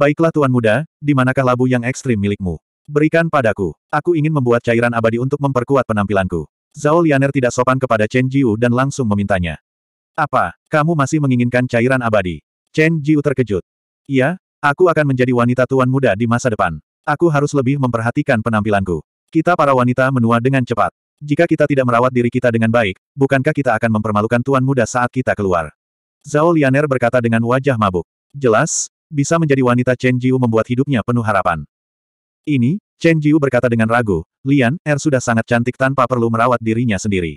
Baiklah Tuan Muda, di manakah labu yang ekstrim milikmu? Berikan padaku. Aku ingin membuat cairan abadi untuk memperkuat penampilanku. Zhao Lianer tidak sopan kepada Chen Jiu dan langsung memintanya. Apa, kamu masih menginginkan cairan abadi? Chen Jiu terkejut. Iya, aku akan menjadi wanita Tuan Muda di masa depan. Aku harus lebih memperhatikan penampilanku. Kita para wanita menua dengan cepat. Jika kita tidak merawat diri kita dengan baik, bukankah kita akan mempermalukan Tuan Muda saat kita keluar? Zhao Lianer berkata dengan wajah mabuk. Jelas, bisa menjadi wanita Chen Jiu membuat hidupnya penuh harapan. Ini, Chen Jiu berkata dengan ragu, Lian, Er sudah sangat cantik tanpa perlu merawat dirinya sendiri.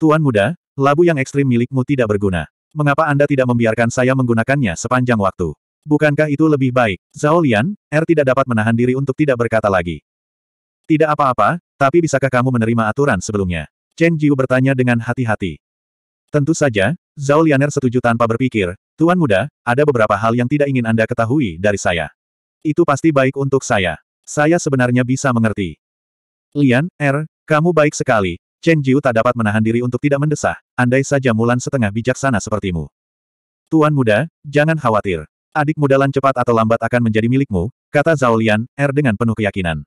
Tuan muda, labu yang ekstrim milikmu tidak berguna. Mengapa Anda tidak membiarkan saya menggunakannya sepanjang waktu? Bukankah itu lebih baik? Zhao Lian, Er tidak dapat menahan diri untuk tidak berkata lagi. Tidak apa-apa, tapi bisakah kamu menerima aturan sebelumnya? Chen Jiu bertanya dengan hati-hati. Tentu saja, Zhao Lianer setuju tanpa berpikir, Tuan Muda, ada beberapa hal yang tidak ingin Anda ketahui dari saya. Itu pasti baik untuk saya. Saya sebenarnya bisa mengerti. Lian, R, er, kamu baik sekali. Chen Jiu tak dapat menahan diri untuk tidak mendesah, andai saja Mulan setengah bijaksana sepertimu. Tuan Muda, jangan khawatir. Adik muda Lan cepat atau lambat akan menjadi milikmu, kata Zhao Lian, R er dengan penuh keyakinan.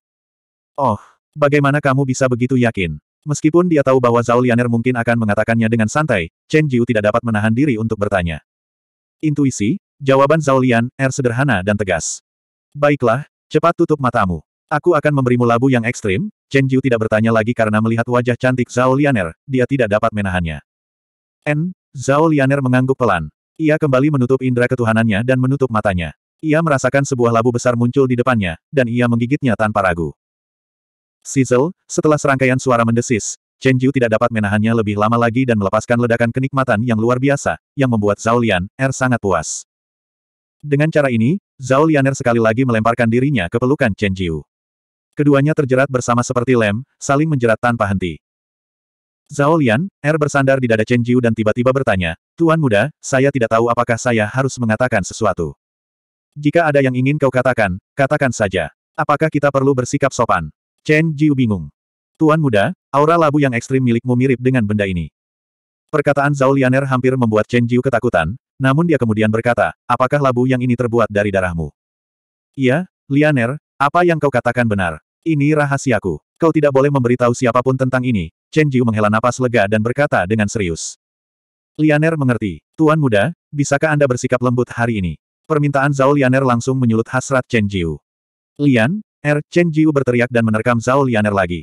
Oh, bagaimana kamu bisa begitu yakin? Meskipun dia tahu bahwa Zhao Lianer mungkin akan mengatakannya dengan santai, Chen Jiu tidak dapat menahan diri untuk bertanya. Intuisi, jawaban Zhao Lian, er sederhana dan tegas. Baiklah, cepat tutup matamu. Aku akan memberimu labu yang ekstrim, Chen Jiu tidak bertanya lagi karena melihat wajah cantik Zhao Lianer, dia tidak dapat menahannya. N, Zhao Lianer mengangguk pelan. Ia kembali menutup indera ketuhanannya dan menutup matanya. Ia merasakan sebuah labu besar muncul di depannya, dan ia menggigitnya tanpa ragu. Sizzle, setelah serangkaian suara mendesis, Chen Jiu tidak dapat menahannya lebih lama lagi dan melepaskan ledakan kenikmatan yang luar biasa, yang membuat Zhao Lian, Er sangat puas. Dengan cara ini, Zhao Lian Er sekali lagi melemparkan dirinya ke pelukan Chen Jiu. Keduanya terjerat bersama seperti lem, saling menjerat tanpa henti. Zhao Lian, Er bersandar di dada Chen Jiu dan tiba-tiba bertanya, Tuan muda, saya tidak tahu apakah saya harus mengatakan sesuatu. Jika ada yang ingin kau katakan, katakan saja. Apakah kita perlu bersikap sopan? Chen Jiu bingung. Tuan muda, aura labu yang ekstrim milikmu mirip dengan benda ini. Perkataan Zhao Lianer hampir membuat Chen Jiu ketakutan, namun dia kemudian berkata, apakah labu yang ini terbuat dari darahmu? Iya, Lianer, apa yang kau katakan benar? Ini rahasiaku. Kau tidak boleh memberitahu siapapun tentang ini. Chen Jiu menghela napas lega dan berkata dengan serius. Lianer mengerti. Tuan muda, bisakah Anda bersikap lembut hari ini? Permintaan Zhao Lianer langsung menyulut hasrat Chen Jiu. Lian, Er, Chen Jiu berteriak dan menerkam Zhao Lianer lagi.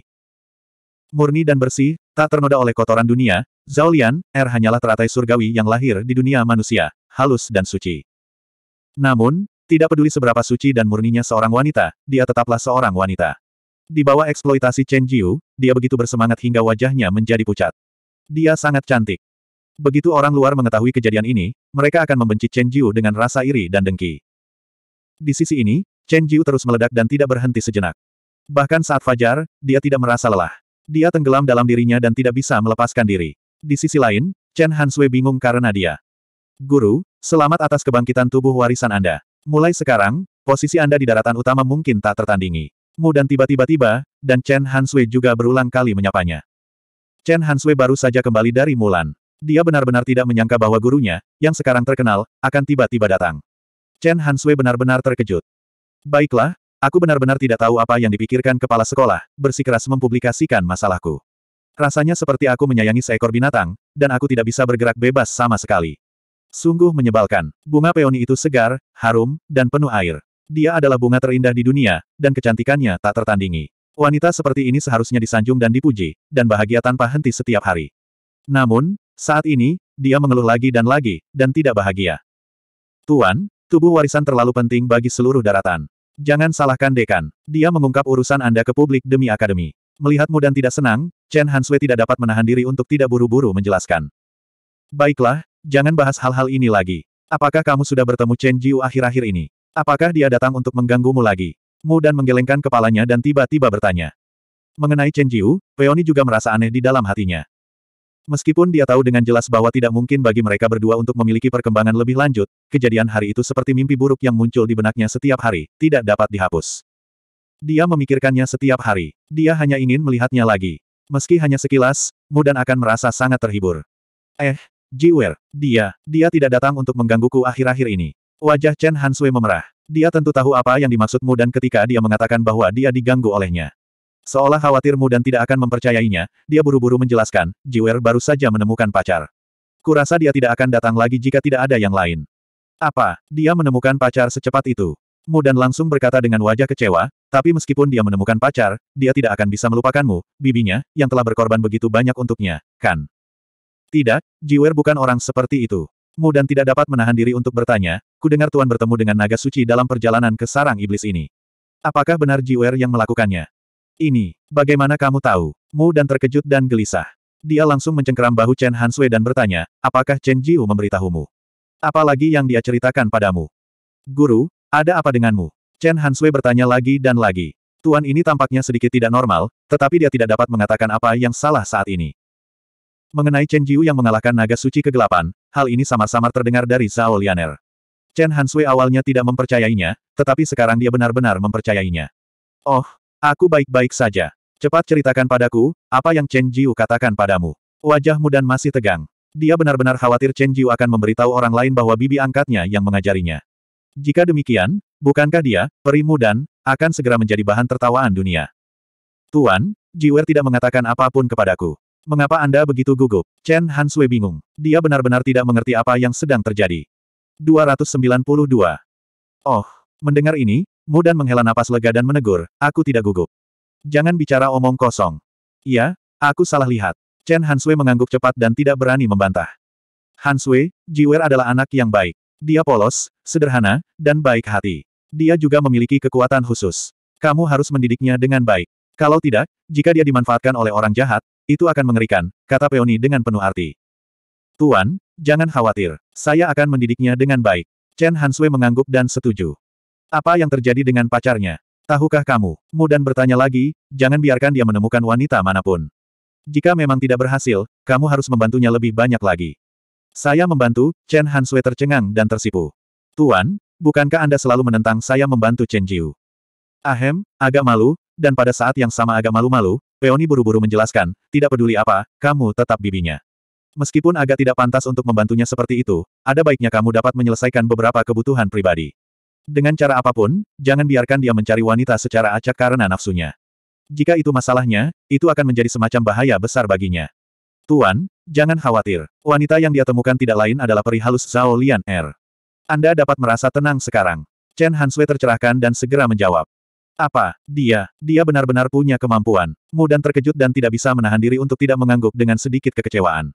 Murni dan bersih, tak ternoda oleh kotoran dunia, Zhao Lian, Er hanyalah teratai surgawi yang lahir di dunia manusia, halus dan suci. Namun, tidak peduli seberapa suci dan murninya seorang wanita, dia tetaplah seorang wanita. Di bawah eksploitasi Chen Jiu, dia begitu bersemangat hingga wajahnya menjadi pucat. Dia sangat cantik. Begitu orang luar mengetahui kejadian ini, mereka akan membenci Chen Jiu dengan rasa iri dan dengki. Di sisi ini, Chen Jiu terus meledak dan tidak berhenti sejenak. Bahkan saat fajar, dia tidak merasa lelah. Dia tenggelam dalam dirinya dan tidak bisa melepaskan diri. Di sisi lain, Chen Hanswe bingung karena dia. Guru, selamat atas kebangkitan tubuh warisan Anda. Mulai sekarang, posisi Anda di daratan utama mungkin tak tertandingi. Mu dan tiba-tiba-tiba, dan Chen Hanswe juga berulang kali menyapanya. Chen Hanswe baru saja kembali dari Mulan. Dia benar-benar tidak menyangka bahwa gurunya, yang sekarang terkenal, akan tiba-tiba datang. Chen Hanswe benar-benar terkejut. Baiklah, aku benar-benar tidak tahu apa yang dipikirkan kepala sekolah, bersikeras mempublikasikan masalahku. Rasanya seperti aku menyayangi seekor binatang, dan aku tidak bisa bergerak bebas sama sekali. Sungguh menyebalkan, bunga peoni itu segar, harum, dan penuh air. Dia adalah bunga terindah di dunia, dan kecantikannya tak tertandingi. Wanita seperti ini seharusnya disanjung dan dipuji, dan bahagia tanpa henti setiap hari. Namun, saat ini, dia mengeluh lagi dan lagi, dan tidak bahagia. Tuan, tubuh warisan terlalu penting bagi seluruh daratan. Jangan salahkan dekan. Dia mengungkap urusan Anda ke publik demi akademi. Melihatmu dan tidak senang, Chen Hanswe tidak dapat menahan diri untuk tidak buru-buru menjelaskan. Baiklah, jangan bahas hal-hal ini lagi. Apakah kamu sudah bertemu Chen Jiu akhir-akhir ini? Apakah dia datang untuk mengganggumu lagi? Mu dan menggelengkan kepalanya dan tiba-tiba bertanya. Mengenai Chen Jiu, Peony juga merasa aneh di dalam hatinya. Meskipun dia tahu dengan jelas bahwa tidak mungkin bagi mereka berdua untuk memiliki perkembangan lebih lanjut, kejadian hari itu seperti mimpi buruk yang muncul di benaknya setiap hari, tidak dapat dihapus. Dia memikirkannya setiap hari. Dia hanya ingin melihatnya lagi. Meski hanya sekilas, Mudan akan merasa sangat terhibur. Eh, Jiwer, dia, dia tidak datang untuk menggangguku akhir-akhir ini. Wajah Chen Hansui memerah. Dia tentu tahu apa yang dimaksud Mudan ketika dia mengatakan bahwa dia diganggu olehnya. Seolah khawatirmu dan tidak akan mempercayainya, dia buru-buru menjelaskan, Jiwer baru saja menemukan pacar. Kurasa dia tidak akan datang lagi jika tidak ada yang lain. Apa, dia menemukan pacar secepat itu? Mu dan langsung berkata dengan wajah kecewa, tapi meskipun dia menemukan pacar, dia tidak akan bisa melupakanmu, bibinya, yang telah berkorban begitu banyak untuknya, kan? Tidak, Jiwer bukan orang seperti itu. Mu dan tidak dapat menahan diri untuk bertanya, kudengar Tuan bertemu dengan naga suci dalam perjalanan ke sarang iblis ini. Apakah benar Jiwer yang melakukannya? Ini, bagaimana kamu tahu? Mu dan terkejut dan gelisah. Dia langsung mencengkeram bahu Chen Hansui dan bertanya, apakah Chen Jiu memberitahumu? Apalagi yang dia ceritakan padamu? Guru, ada apa denganmu? Chen Hansui bertanya lagi dan lagi. Tuan ini tampaknya sedikit tidak normal, tetapi dia tidak dapat mengatakan apa yang salah saat ini. Mengenai Chen Jiu yang mengalahkan naga suci kegelapan, hal ini samar-samar terdengar dari Zhao Lianer. Chen Hansui awalnya tidak mempercayainya, tetapi sekarang dia benar-benar mempercayainya. Oh, Aku baik-baik saja. Cepat ceritakan padaku, apa yang Chen Jiu katakan padamu. Wajahmu dan masih tegang. Dia benar-benar khawatir Chen Jiu akan memberitahu orang lain bahwa bibi angkatnya yang mengajarinya. Jika demikian, bukankah dia, perimu dan, akan segera menjadi bahan tertawaan dunia. Tuan, Jiwer tidak mengatakan apapun kepadaku. Mengapa Anda begitu gugup? Chen Han bingung. Dia benar-benar tidak mengerti apa yang sedang terjadi. 292. Oh, mendengar ini, Mu menghela napas lega dan menegur, aku tidak gugup. Jangan bicara omong kosong. Iya, aku salah lihat. Chen Hansui mengangguk cepat dan tidak berani membantah. Hansui, Jiwer adalah anak yang baik. Dia polos, sederhana, dan baik hati. Dia juga memiliki kekuatan khusus. Kamu harus mendidiknya dengan baik. Kalau tidak, jika dia dimanfaatkan oleh orang jahat, itu akan mengerikan, kata Peony dengan penuh arti. Tuan, jangan khawatir. Saya akan mendidiknya dengan baik. Chen Hansui mengangguk dan setuju. Apa yang terjadi dengan pacarnya? Tahukah kamu? Mudan bertanya lagi, jangan biarkan dia menemukan wanita manapun. Jika memang tidak berhasil, kamu harus membantunya lebih banyak lagi. Saya membantu, Chen Hansue tercengang dan tersipu. Tuan, bukankah Anda selalu menentang saya membantu Chen Jiu? Ahem, agak malu, dan pada saat yang sama agak malu-malu, Peoni buru-buru menjelaskan, tidak peduli apa, kamu tetap bibinya. Meskipun agak tidak pantas untuk membantunya seperti itu, ada baiknya kamu dapat menyelesaikan beberapa kebutuhan pribadi. Dengan cara apapun, jangan biarkan dia mencari wanita secara acak karena nafsunya. Jika itu masalahnya, itu akan menjadi semacam bahaya besar baginya. Tuan, jangan khawatir. Wanita yang dia temukan tidak lain adalah perihalus Zhao Lian Er. Anda dapat merasa tenang sekarang. Chen Hanswe tercerahkan dan segera menjawab. Apa, dia, dia benar-benar punya kemampuan. Mu dan terkejut dan tidak bisa menahan diri untuk tidak mengangguk dengan sedikit kekecewaan.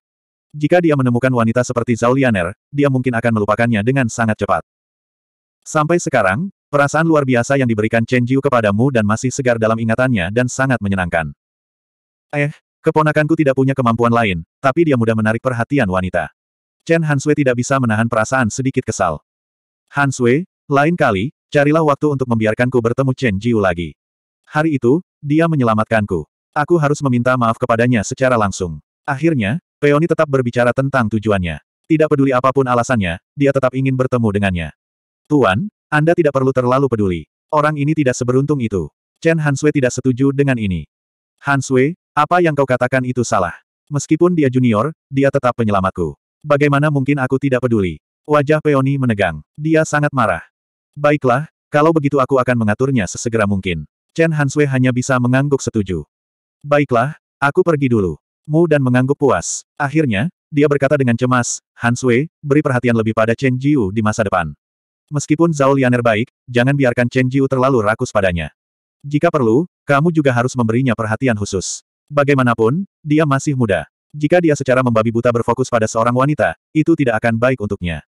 Jika dia menemukan wanita seperti Zhao Lianer, dia mungkin akan melupakannya dengan sangat cepat. Sampai sekarang, perasaan luar biasa yang diberikan Chen Jiu kepadamu dan masih segar dalam ingatannya dan sangat menyenangkan. Eh, keponakanku tidak punya kemampuan lain, tapi dia mudah menarik perhatian wanita. Chen Hanswe tidak bisa menahan perasaan sedikit kesal. Hanswe, lain kali, carilah waktu untuk membiarkanku bertemu Chen Jiu lagi. Hari itu, dia menyelamatkanku. Aku harus meminta maaf kepadanya secara langsung. Akhirnya, Peony tetap berbicara tentang tujuannya. Tidak peduli apapun alasannya, dia tetap ingin bertemu dengannya. Tuan, Anda tidak perlu terlalu peduli. Orang ini tidak seberuntung itu. Chen Hansue tidak setuju dengan ini. Hansue, apa yang kau katakan itu salah. Meskipun dia junior, dia tetap penyelamatku. Bagaimana mungkin aku tidak peduli? Wajah Peony menegang. Dia sangat marah. Baiklah, kalau begitu aku akan mengaturnya sesegera mungkin. Chen Hansue hanya bisa mengangguk setuju. Baiklah, aku pergi dulu. Mu dan mengangguk puas. Akhirnya, dia berkata dengan cemas, Hansue, beri perhatian lebih pada Chen Jiu di masa depan. Meskipun Zhao Lianer baik, jangan biarkan Chen Jiu terlalu rakus padanya. Jika perlu, kamu juga harus memberinya perhatian khusus. Bagaimanapun, dia masih muda. Jika dia secara membabi buta berfokus pada seorang wanita, itu tidak akan baik untuknya.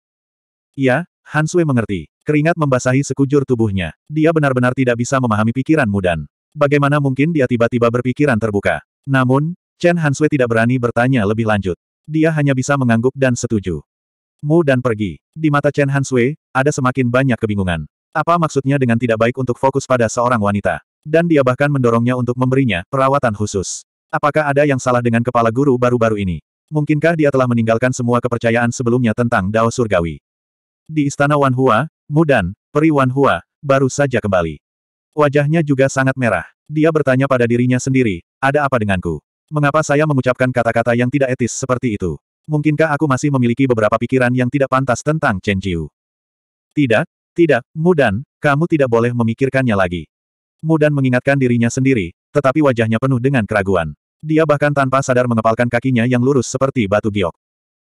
Ya, Han Sui mengerti. Keringat membasahi sekujur tubuhnya. Dia benar-benar tidak bisa memahami pikiran Mudan. Bagaimana mungkin dia tiba-tiba berpikiran terbuka? Namun, Chen Han Sui tidak berani bertanya lebih lanjut. Dia hanya bisa mengangguk dan setuju. Mu dan pergi. Di mata Chen Han Sui, ada semakin banyak kebingungan. Apa maksudnya dengan tidak baik untuk fokus pada seorang wanita? Dan dia bahkan mendorongnya untuk memberinya perawatan khusus. Apakah ada yang salah dengan kepala guru baru-baru ini? Mungkinkah dia telah meninggalkan semua kepercayaan sebelumnya tentang Dao Surgawi? Di istana Wan Hua, Mu dan Peri Wan Hua baru saja kembali. Wajahnya juga sangat merah. Dia bertanya pada dirinya sendiri, ada apa denganku? Mengapa saya mengucapkan kata-kata yang tidak etis seperti itu? Mungkinkah aku masih memiliki beberapa pikiran yang tidak pantas tentang Chen Jiu? Tidak, tidak, Mudan, kamu tidak boleh memikirkannya lagi. Mudan mengingatkan dirinya sendiri, tetapi wajahnya penuh dengan keraguan. Dia bahkan tanpa sadar mengepalkan kakinya yang lurus seperti batu giok.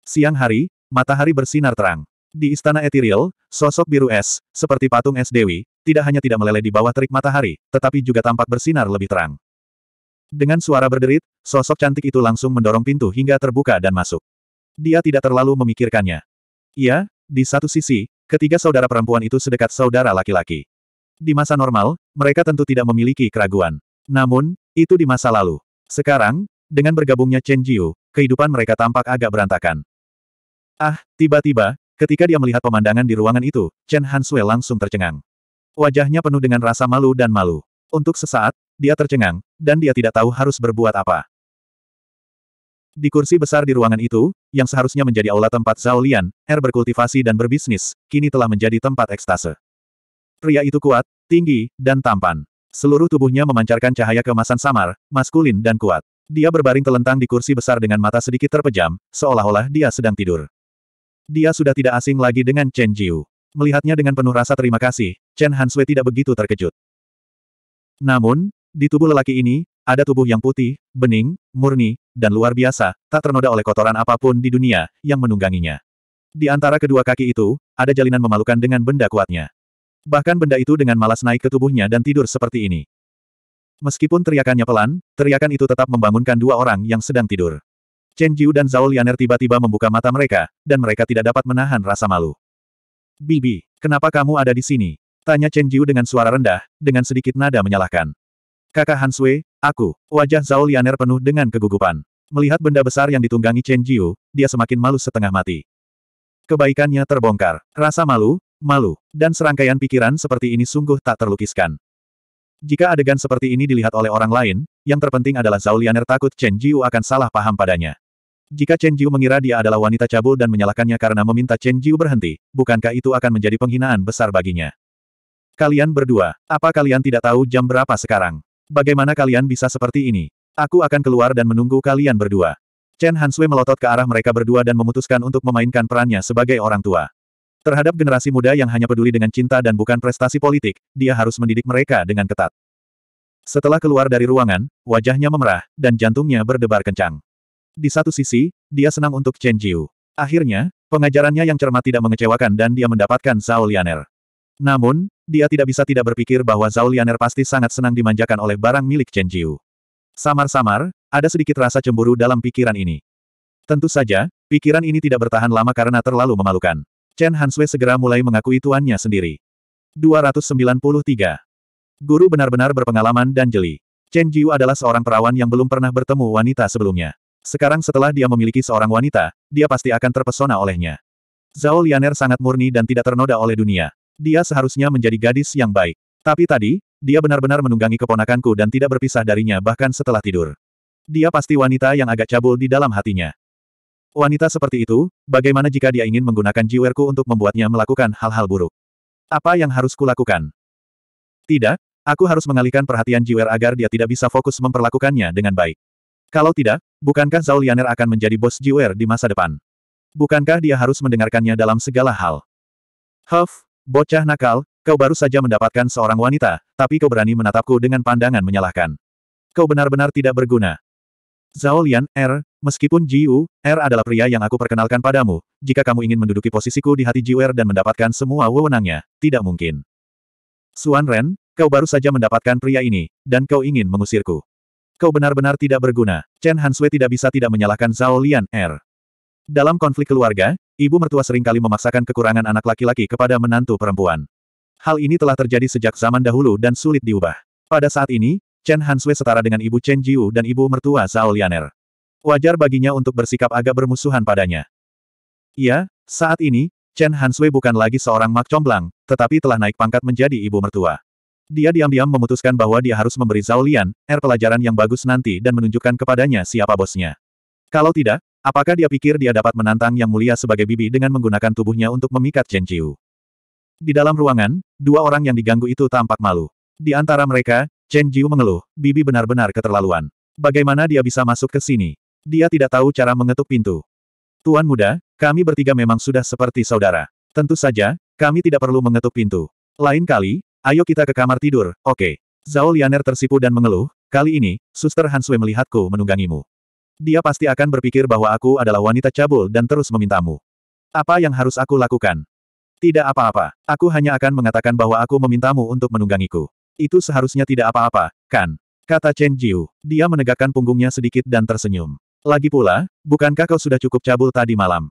Siang hari, matahari bersinar terang. Di istana etiril, sosok biru es, seperti patung es dewi, tidak hanya tidak meleleh di bawah terik matahari, tetapi juga tampak bersinar lebih terang. Dengan suara berderit, sosok cantik itu langsung mendorong pintu hingga terbuka dan masuk. Dia tidak terlalu memikirkannya. Iya, di satu sisi, ketiga saudara perempuan itu sedekat saudara laki-laki. Di masa normal, mereka tentu tidak memiliki keraguan. Namun, itu di masa lalu. Sekarang, dengan bergabungnya Chen Jiu, kehidupan mereka tampak agak berantakan. Ah, tiba-tiba, ketika dia melihat pemandangan di ruangan itu, Chen Hansue langsung tercengang. Wajahnya penuh dengan rasa malu dan malu. Untuk sesaat, dia tercengang, dan dia tidak tahu harus berbuat apa. Di kursi besar di ruangan itu, yang seharusnya menjadi aula tempat Lian, Er berkultivasi dan berbisnis, kini telah menjadi tempat ekstase. Pria itu kuat, tinggi, dan tampan. Seluruh tubuhnya memancarkan cahaya kemasan samar, maskulin dan kuat. Dia berbaring telentang di kursi besar dengan mata sedikit terpejam, seolah-olah dia sedang tidur. Dia sudah tidak asing lagi dengan Chen Jiu. Melihatnya dengan penuh rasa terima kasih, Chen Hanswe tidak begitu terkejut. Namun, di tubuh lelaki ini, ada tubuh yang putih, bening, murni, dan luar biasa, tak ternoda oleh kotoran apapun di dunia, yang menungganginya. Di antara kedua kaki itu, ada jalinan memalukan dengan benda kuatnya. Bahkan benda itu dengan malas naik ke tubuhnya dan tidur seperti ini. Meskipun teriakannya pelan, teriakan itu tetap membangunkan dua orang yang sedang tidur. Chen Jiu dan Zhao Lianer tiba-tiba membuka mata mereka, dan mereka tidak dapat menahan rasa malu. Bibi, kenapa kamu ada di sini? Tanya Chen Jiu dengan suara rendah, dengan sedikit nada menyalahkan. Kakak Han Sui, aku. Wajah Zhao Lianer penuh dengan kegugupan. Melihat benda besar yang ditunggangi Chen Jiu, dia semakin malu setengah mati. Kebaikannya terbongkar. Rasa malu, malu, dan serangkaian pikiran seperti ini sungguh tak terlukiskan. Jika adegan seperti ini dilihat oleh orang lain, yang terpenting adalah Zhao Lianer takut Chen Jiu akan salah paham padanya. Jika Chen Jiu mengira dia adalah wanita cabul dan menyalahkannya karena meminta Chen Jiu berhenti, bukankah itu akan menjadi penghinaan besar baginya? Kalian berdua, apa kalian tidak tahu jam berapa sekarang? Bagaimana kalian bisa seperti ini? Aku akan keluar dan menunggu kalian berdua. Chen Hanswe melotot ke arah mereka berdua dan memutuskan untuk memainkan perannya sebagai orang tua. Terhadap generasi muda yang hanya peduli dengan cinta dan bukan prestasi politik, dia harus mendidik mereka dengan ketat. Setelah keluar dari ruangan, wajahnya memerah, dan jantungnya berdebar kencang. Di satu sisi, dia senang untuk Chen Jiu. Akhirnya, pengajarannya yang cermat tidak mengecewakan dan dia mendapatkan Zhao Lianer. Namun, dia tidak bisa tidak berpikir bahwa Zhao Lianer pasti sangat senang dimanjakan oleh barang milik Chen Jiu. Samar-samar, ada sedikit rasa cemburu dalam pikiran ini. Tentu saja, pikiran ini tidak bertahan lama karena terlalu memalukan. Chen Hanswe segera mulai mengakui tuannya sendiri. 293. Guru benar-benar berpengalaman dan jeli. Chen Jiu adalah seorang perawan yang belum pernah bertemu wanita sebelumnya. Sekarang setelah dia memiliki seorang wanita, dia pasti akan terpesona olehnya. Zhao Lianer sangat murni dan tidak ternoda oleh dunia. Dia seharusnya menjadi gadis yang baik. Tapi tadi, dia benar-benar menunggangi keponakanku dan tidak berpisah darinya bahkan setelah tidur. Dia pasti wanita yang agak cabul di dalam hatinya. Wanita seperti itu, bagaimana jika dia ingin menggunakan jiwerku untuk membuatnya melakukan hal-hal buruk? Apa yang harus kulakukan? Tidak, aku harus mengalihkan perhatian jiwer agar dia tidak bisa fokus memperlakukannya dengan baik. Kalau tidak, bukankah Zhao Lianer akan menjadi bos jiwer di masa depan? Bukankah dia harus mendengarkannya dalam segala hal? Huff, Bocah nakal, kau baru saja mendapatkan seorang wanita, tapi kau berani menatapku dengan pandangan menyalahkan. Kau benar-benar tidak berguna. Zhao Lian, R, er, meskipun Jiu, R er adalah pria yang aku perkenalkan padamu, jika kamu ingin menduduki posisiku di hati Jiu R er dan mendapatkan semua wewenangnya, tidak mungkin. Suan Ren, kau baru saja mendapatkan pria ini, dan kau ingin mengusirku. Kau benar-benar tidak berguna. Chen Hanswe tidak bisa tidak menyalahkan Zhao Lian, R. Dalam konflik keluarga, ibu mertua seringkali memaksakan kekurangan anak laki-laki kepada menantu perempuan. Hal ini telah terjadi sejak zaman dahulu dan sulit diubah. Pada saat ini, Chen Hanswe setara dengan ibu Chen Jiu dan ibu mertua Zhao Lianer. Wajar baginya untuk bersikap agak bermusuhan padanya. Iya, saat ini, Chen Hanswe bukan lagi seorang mak comblang, tetapi telah naik pangkat menjadi ibu mertua. Dia diam-diam memutuskan bahwa dia harus memberi Zhao Lian, er pelajaran yang bagus nanti dan menunjukkan kepadanya siapa bosnya. Kalau tidak, Apakah dia pikir dia dapat menantang Yang Mulia sebagai bibi dengan menggunakan tubuhnya untuk memikat Chen Chiu? Di dalam ruangan, dua orang yang diganggu itu tampak malu. Di antara mereka, Chen Jiu mengeluh, bibi benar-benar keterlaluan. Bagaimana dia bisa masuk ke sini? Dia tidak tahu cara mengetuk pintu. Tuan muda, kami bertiga memang sudah seperti saudara. Tentu saja, kami tidak perlu mengetuk pintu. Lain kali, ayo kita ke kamar tidur, oke. Okay. Zhao Lianer tersipu dan mengeluh, kali ini, suster Hansui melihatku menunggangimu. Dia pasti akan berpikir bahwa aku adalah wanita cabul dan terus memintamu. Apa yang harus aku lakukan? Tidak apa-apa. Aku hanya akan mengatakan bahwa aku memintamu untuk menunggangiku. Itu seharusnya tidak apa-apa, kan? Kata Chen Jiu. Dia menegakkan punggungnya sedikit dan tersenyum. Lagi pula, bukankah kau sudah cukup cabul tadi malam?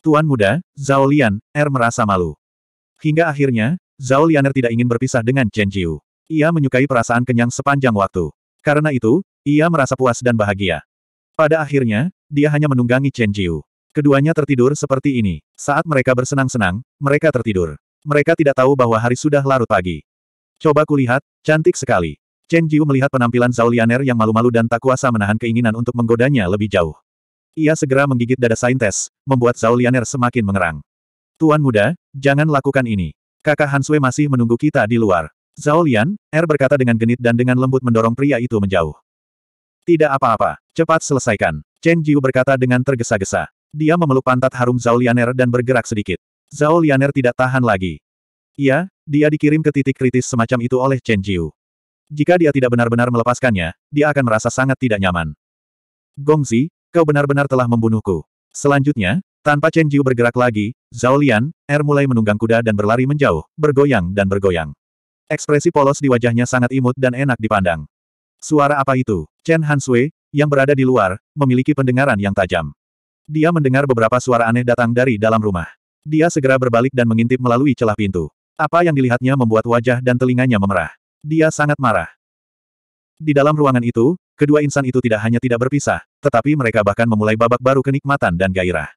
Tuan muda, Zhao Lian, Er merasa malu. Hingga akhirnya, Zhao Lianer tidak ingin berpisah dengan Chen Jiu. Ia menyukai perasaan kenyang sepanjang waktu. Karena itu, ia merasa puas dan bahagia. Pada akhirnya, dia hanya menunggangi Chen Jiu. Keduanya tertidur seperti ini. Saat mereka bersenang-senang, mereka tertidur. Mereka tidak tahu bahwa hari sudah larut pagi. Coba kulihat, cantik sekali. Chen Jiu melihat penampilan Zhao Lianer yang malu-malu dan tak kuasa menahan keinginan untuk menggodanya lebih jauh. Ia segera menggigit dada saintes, membuat Zhao Lianer semakin mengerang. Tuan muda, jangan lakukan ini. Kakak Hansue masih menunggu kita di luar. Zhao Lian, Er berkata dengan genit dan dengan lembut mendorong pria itu menjauh. Tidak apa-apa, cepat selesaikan. Chen Jiu berkata dengan tergesa-gesa. Dia memeluk pantat harum Zhao Lianer dan bergerak sedikit. Zhao Lianer tidak tahan lagi. Iya, dia dikirim ke titik kritis semacam itu oleh Chen Jiu. Jika dia tidak benar-benar melepaskannya, dia akan merasa sangat tidak nyaman. Gongzi, kau benar-benar telah membunuhku. Selanjutnya, tanpa Chen Jiu bergerak lagi, Zhao Lian, Er mulai menunggang kuda dan berlari menjauh, bergoyang dan bergoyang. Ekspresi polos di wajahnya sangat imut dan enak dipandang. Suara apa itu? Chen Hanswe, yang berada di luar, memiliki pendengaran yang tajam. Dia mendengar beberapa suara aneh datang dari dalam rumah. Dia segera berbalik dan mengintip melalui celah pintu. Apa yang dilihatnya membuat wajah dan telinganya memerah. Dia sangat marah. Di dalam ruangan itu, kedua insan itu tidak hanya tidak berpisah, tetapi mereka bahkan memulai babak baru kenikmatan dan gairah.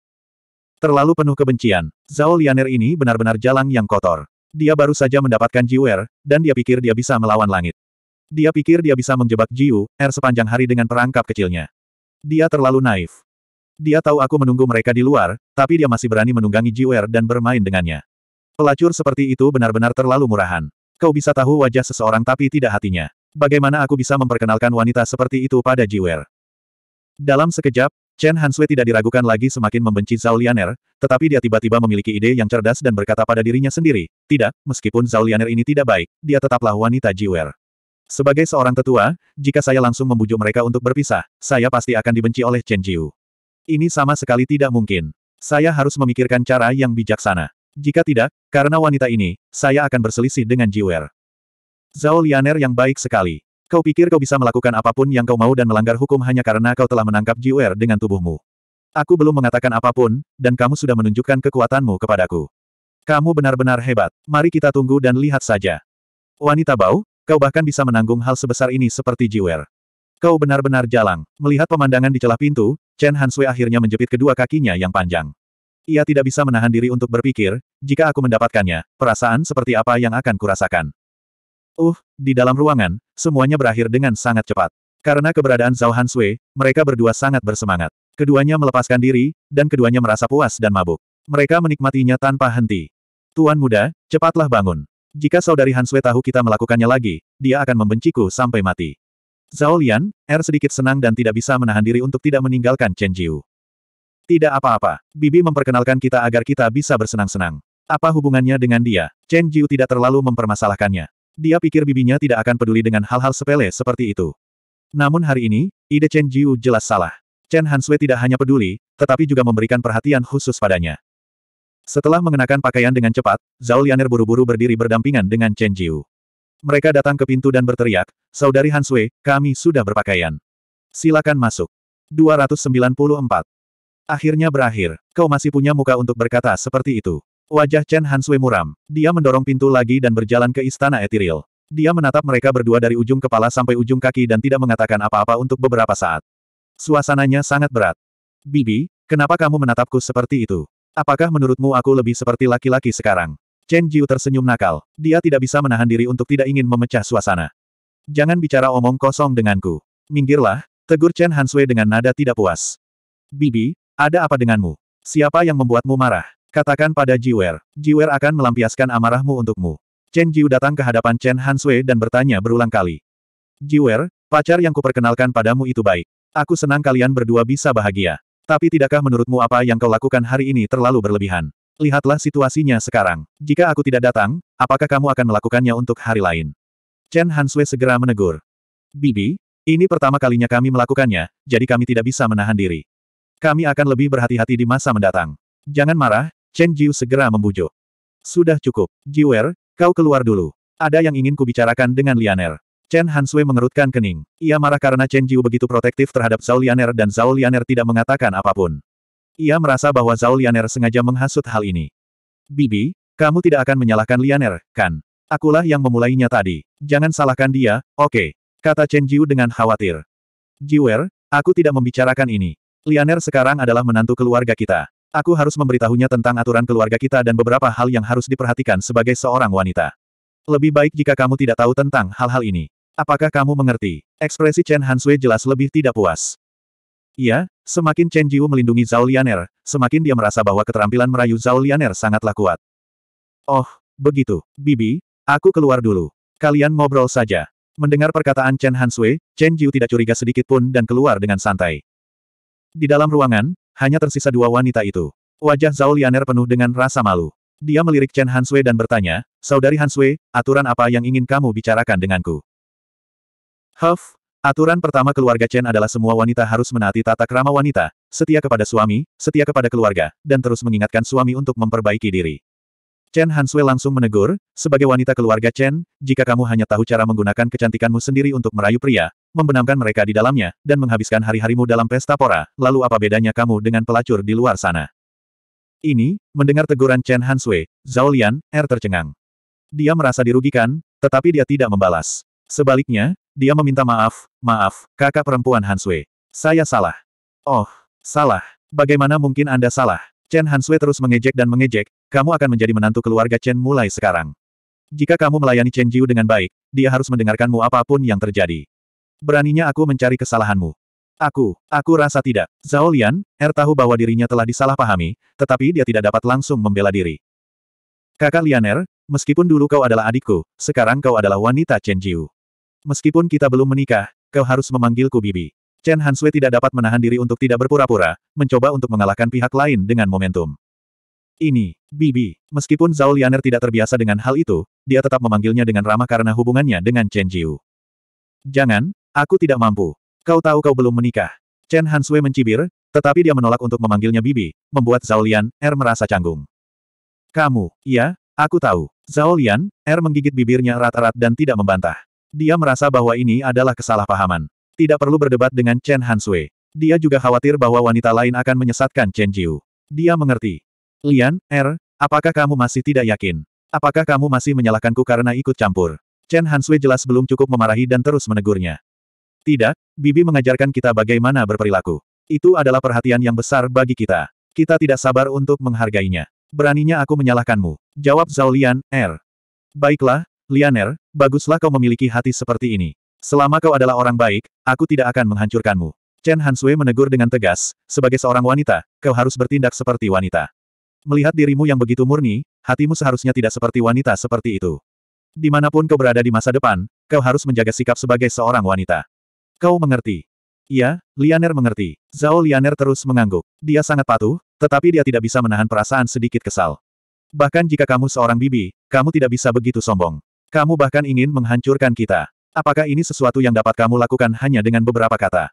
Terlalu penuh kebencian, Zhao Lianer ini benar-benar jalan yang kotor. Dia baru saja mendapatkan Jiwer, dan dia pikir dia bisa melawan langit. Dia pikir dia bisa menjebak Jiu, R er sepanjang hari dengan perangkap kecilnya. Dia terlalu naif. Dia tahu aku menunggu mereka di luar, tapi dia masih berani menunggangi Jiu R er dan bermain dengannya. Pelacur seperti itu benar-benar terlalu murahan. Kau bisa tahu wajah seseorang tapi tidak hatinya. Bagaimana aku bisa memperkenalkan wanita seperti itu pada Jiu R? Er? Dalam sekejap, Chen Hanswe tidak diragukan lagi semakin membenci Zhao Lianer, tetapi dia tiba-tiba memiliki ide yang cerdas dan berkata pada dirinya sendiri, tidak, meskipun Zhao Lianer ini tidak baik, dia tetaplah wanita Jiwer. Sebagai seorang tetua, jika saya langsung membujuk mereka untuk berpisah, saya pasti akan dibenci oleh Chen Jiu. Ini sama sekali tidak mungkin. Saya harus memikirkan cara yang bijaksana. Jika tidak, karena wanita ini, saya akan berselisih dengan Jiwer. Zhao Lianer yang baik sekali. Kau pikir kau bisa melakukan apapun yang kau mau dan melanggar hukum hanya karena kau telah menangkap Jiwer dengan tubuhmu. Aku belum mengatakan apapun, dan kamu sudah menunjukkan kekuatanmu kepadaku. Kamu benar-benar hebat. Mari kita tunggu dan lihat saja. Wanita bau, Kau bahkan bisa menanggung hal sebesar ini seperti Jiwer. Kau benar-benar jalang. Melihat pemandangan di celah pintu, Chen Hansui akhirnya menjepit kedua kakinya yang panjang. Ia tidak bisa menahan diri untuk berpikir, jika aku mendapatkannya, perasaan seperti apa yang akan kurasakan. Uh, di dalam ruangan, semuanya berakhir dengan sangat cepat. Karena keberadaan Zhao Hansui, mereka berdua sangat bersemangat. Keduanya melepaskan diri, dan keduanya merasa puas dan mabuk. Mereka menikmatinya tanpa henti. Tuan muda, cepatlah bangun. Jika saudari Hanswe tahu kita melakukannya lagi, dia akan membenciku sampai mati. Zhao Lian, Er sedikit senang dan tidak bisa menahan diri untuk tidak meninggalkan Chen Jiu. Tidak apa-apa, Bibi memperkenalkan kita agar kita bisa bersenang-senang. Apa hubungannya dengan dia? Chen Jiu tidak terlalu mempermasalahkannya. Dia pikir bibinya tidak akan peduli dengan hal-hal sepele seperti itu. Namun hari ini, ide Chen Jiu jelas salah. Chen Hanswe tidak hanya peduli, tetapi juga memberikan perhatian khusus padanya. Setelah mengenakan pakaian dengan cepat, Zhao Lianer buru-buru berdiri berdampingan dengan Chen Jiu. Mereka datang ke pintu dan berteriak, Saudari Han Sui, kami sudah berpakaian. Silakan masuk. 294. Akhirnya berakhir, kau masih punya muka untuk berkata seperti itu. Wajah Chen Han Sui muram. Dia mendorong pintu lagi dan berjalan ke istana Etiril. Dia menatap mereka berdua dari ujung kepala sampai ujung kaki dan tidak mengatakan apa-apa untuk beberapa saat. Suasananya sangat berat. Bibi, kenapa kamu menatapku seperti itu? Apakah menurutmu aku lebih seperti laki-laki sekarang? Chen Jiu tersenyum nakal. Dia tidak bisa menahan diri untuk tidak ingin memecah suasana. Jangan bicara omong kosong denganku. Minggirlah, tegur Chen Hansui dengan nada tidak puas. Bibi, ada apa denganmu? Siapa yang membuatmu marah? Katakan pada Jiwer. Jiwer akan melampiaskan amarahmu untukmu. Chen Jiu datang ke hadapan Chen Hansui dan bertanya berulang kali. Jiwer, pacar yang kuperkenalkan padamu itu baik. Aku senang kalian berdua bisa bahagia. Tapi tidakkah menurutmu apa yang kau lakukan hari ini terlalu berlebihan? Lihatlah situasinya sekarang. Jika aku tidak datang, apakah kamu akan melakukannya untuk hari lain? Chen Hanswe segera menegur. Bibi, ini pertama kalinya kami melakukannya, jadi kami tidak bisa menahan diri. Kami akan lebih berhati-hati di masa mendatang. Jangan marah, Chen Jiu segera membujuk. Sudah cukup. Jiwer, kau keluar dulu. Ada yang ingin kubicarakan dengan Lianer. Chen Hansui mengerutkan kening. Ia marah karena Chen Jiu begitu protektif terhadap Zhao Lianer dan Zhao Lianer tidak mengatakan apapun. Ia merasa bahwa Zhao Lianer sengaja menghasut hal ini. Bibi, kamu tidak akan menyalahkan Lianer, kan? Akulah yang memulainya tadi. Jangan salahkan dia, oke. Okay. Kata Chen Jiu dengan khawatir. Jiwer, aku tidak membicarakan ini. Lianer sekarang adalah menantu keluarga kita. Aku harus memberitahunya tentang aturan keluarga kita dan beberapa hal yang harus diperhatikan sebagai seorang wanita. Lebih baik jika kamu tidak tahu tentang hal-hal ini. Apakah kamu mengerti? Ekspresi Chen Hansui jelas lebih tidak puas. Iya, semakin Chen Jiu melindungi Zhao Lianer, semakin dia merasa bahwa keterampilan merayu Zhao Lianer sangatlah kuat. Oh, begitu. Bibi, aku keluar dulu. Kalian ngobrol saja. Mendengar perkataan Chen Hansui, Chen Jiu tidak curiga sedikit pun dan keluar dengan santai. Di dalam ruangan, hanya tersisa dua wanita itu. Wajah Zhao Lianer penuh dengan rasa malu. Dia melirik Chen Hansui dan bertanya, Saudari Hansui, aturan apa yang ingin kamu bicarakan denganku? Huff, aturan pertama keluarga Chen adalah semua wanita harus menaati tata krama wanita, setia kepada suami, setia kepada keluarga, dan terus mengingatkan suami untuk memperbaiki diri. Chen Hanswe langsung menegur, sebagai wanita keluarga Chen, jika kamu hanya tahu cara menggunakan kecantikanmu sendiri untuk merayu pria, membenamkan mereka di dalamnya, dan menghabiskan hari-harimu dalam pesta pora, lalu apa bedanya kamu dengan pelacur di luar sana? Ini, mendengar teguran Chen Hanswe, Zhao Lian, Er tercengang. Dia merasa dirugikan, tetapi dia tidak membalas. Sebaliknya, dia meminta maaf, maaf, kakak perempuan Hansui. Saya salah. Oh, salah. Bagaimana mungkin Anda salah? Chen Hansui terus mengejek dan mengejek, kamu akan menjadi menantu keluarga Chen mulai sekarang. Jika kamu melayani Chen Jiu dengan baik, dia harus mendengarkanmu apapun yang terjadi. Beraninya aku mencari kesalahanmu. Aku, aku rasa tidak. Zhao Lian, Er tahu bahwa dirinya telah disalahpahami, tetapi dia tidak dapat langsung membela diri. Kakak Lianer, meskipun dulu kau adalah adikku, sekarang kau adalah wanita Chen Jiu. Meskipun kita belum menikah, kau harus memanggilku Bibi. Chen Hanswe tidak dapat menahan diri untuk tidak berpura-pura, mencoba untuk mengalahkan pihak lain dengan momentum. Ini, Bibi. Meskipun Zhao Lianer tidak terbiasa dengan hal itu, dia tetap memanggilnya dengan ramah karena hubungannya dengan Chen Jiu. Jangan, aku tidak mampu. Kau tahu kau belum menikah. Chen Hanswe mencibir, tetapi dia menolak untuk memanggilnya Bibi, membuat Zhao Lian, Er merasa canggung. Kamu, iya, aku tahu. Zhao Lian, Er menggigit bibirnya erat-erat dan tidak membantah. Dia merasa bahwa ini adalah kesalahpahaman. Tidak perlu berdebat dengan Chen Hansui. Dia juga khawatir bahwa wanita lain akan menyesatkan Chen Jiu. Dia mengerti. Lian, Er, apakah kamu masih tidak yakin? Apakah kamu masih menyalahkanku karena ikut campur? Chen Hansui jelas belum cukup memarahi dan terus menegurnya. Tidak, Bibi mengajarkan kita bagaimana berperilaku. Itu adalah perhatian yang besar bagi kita. Kita tidak sabar untuk menghargainya. Beraninya aku menyalahkanmu. Jawab Zhao Lian, Er. Baiklah, Lianer, baguslah kau memiliki hati seperti ini. Selama kau adalah orang baik, aku tidak akan menghancurkanmu. Chen Hansue menegur dengan tegas, sebagai seorang wanita, kau harus bertindak seperti wanita. Melihat dirimu yang begitu murni, hatimu seharusnya tidak seperti wanita seperti itu. Dimanapun kau berada di masa depan, kau harus menjaga sikap sebagai seorang wanita. Kau mengerti? Iya, Lianer mengerti. Zhao Lianer terus mengangguk. Dia sangat patuh, tetapi dia tidak bisa menahan perasaan sedikit kesal. Bahkan jika kamu seorang bibi, kamu tidak bisa begitu sombong. Kamu bahkan ingin menghancurkan kita. Apakah ini sesuatu yang dapat kamu lakukan hanya dengan beberapa kata?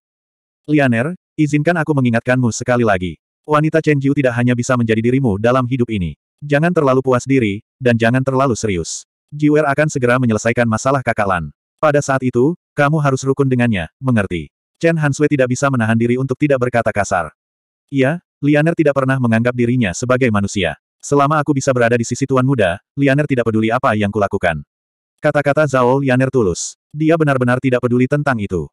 Lianer, izinkan aku mengingatkanmu sekali lagi. Wanita Chen Jiu tidak hanya bisa menjadi dirimu dalam hidup ini. Jangan terlalu puas diri, dan jangan terlalu serius. Jiwer akan segera menyelesaikan masalah kakalan. Pada saat itu, kamu harus rukun dengannya, mengerti. Chen Hansue tidak bisa menahan diri untuk tidak berkata kasar. Iya, Lianer tidak pernah menganggap dirinya sebagai manusia. Selama aku bisa berada di sisi tuan muda, Lianer tidak peduli apa yang kulakukan. Kata-kata Zhao Lianer tulus. Dia benar-benar tidak peduli tentang itu.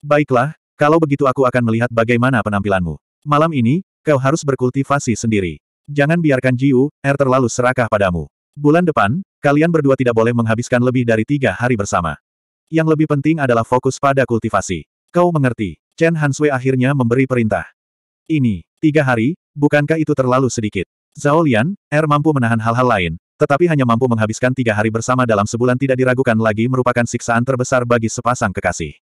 Baiklah, kalau begitu aku akan melihat bagaimana penampilanmu. Malam ini, kau harus berkultivasi sendiri. Jangan biarkan Jiu, Er terlalu serakah padamu. Bulan depan, kalian berdua tidak boleh menghabiskan lebih dari tiga hari bersama. Yang lebih penting adalah fokus pada kultivasi. Kau mengerti, Chen Hansui akhirnya memberi perintah. Ini, tiga hari, bukankah itu terlalu sedikit? Zhao Lian, Er mampu menahan hal-hal lain, tetapi hanya mampu menghabiskan tiga hari bersama dalam sebulan tidak diragukan lagi merupakan siksaan terbesar bagi sepasang kekasih.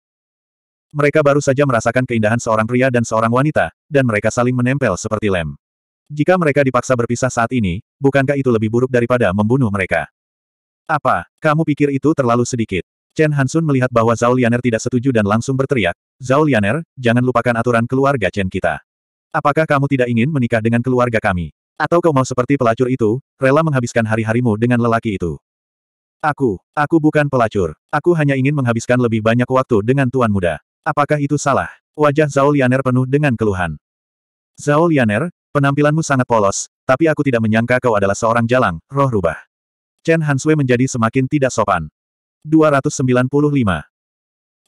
Mereka baru saja merasakan keindahan seorang pria dan seorang wanita, dan mereka saling menempel seperti lem. Jika mereka dipaksa berpisah saat ini, bukankah itu lebih buruk daripada membunuh mereka? Apa, kamu pikir itu terlalu sedikit? Chen Hansun melihat bahwa Zhao Lianer tidak setuju dan langsung berteriak, Zhao Lianer, jangan lupakan aturan keluarga Chen kita. Apakah kamu tidak ingin menikah dengan keluarga kami? Atau kau mau seperti pelacur itu, rela menghabiskan hari-harimu dengan lelaki itu? Aku, aku bukan pelacur. Aku hanya ingin menghabiskan lebih banyak waktu dengan tuan muda. Apakah itu salah? Wajah Zhao Lianer penuh dengan keluhan. Zhao Lianer, penampilanmu sangat polos, tapi aku tidak menyangka kau adalah seorang jalang, roh rubah. Chen Hanswe menjadi semakin tidak sopan. 295.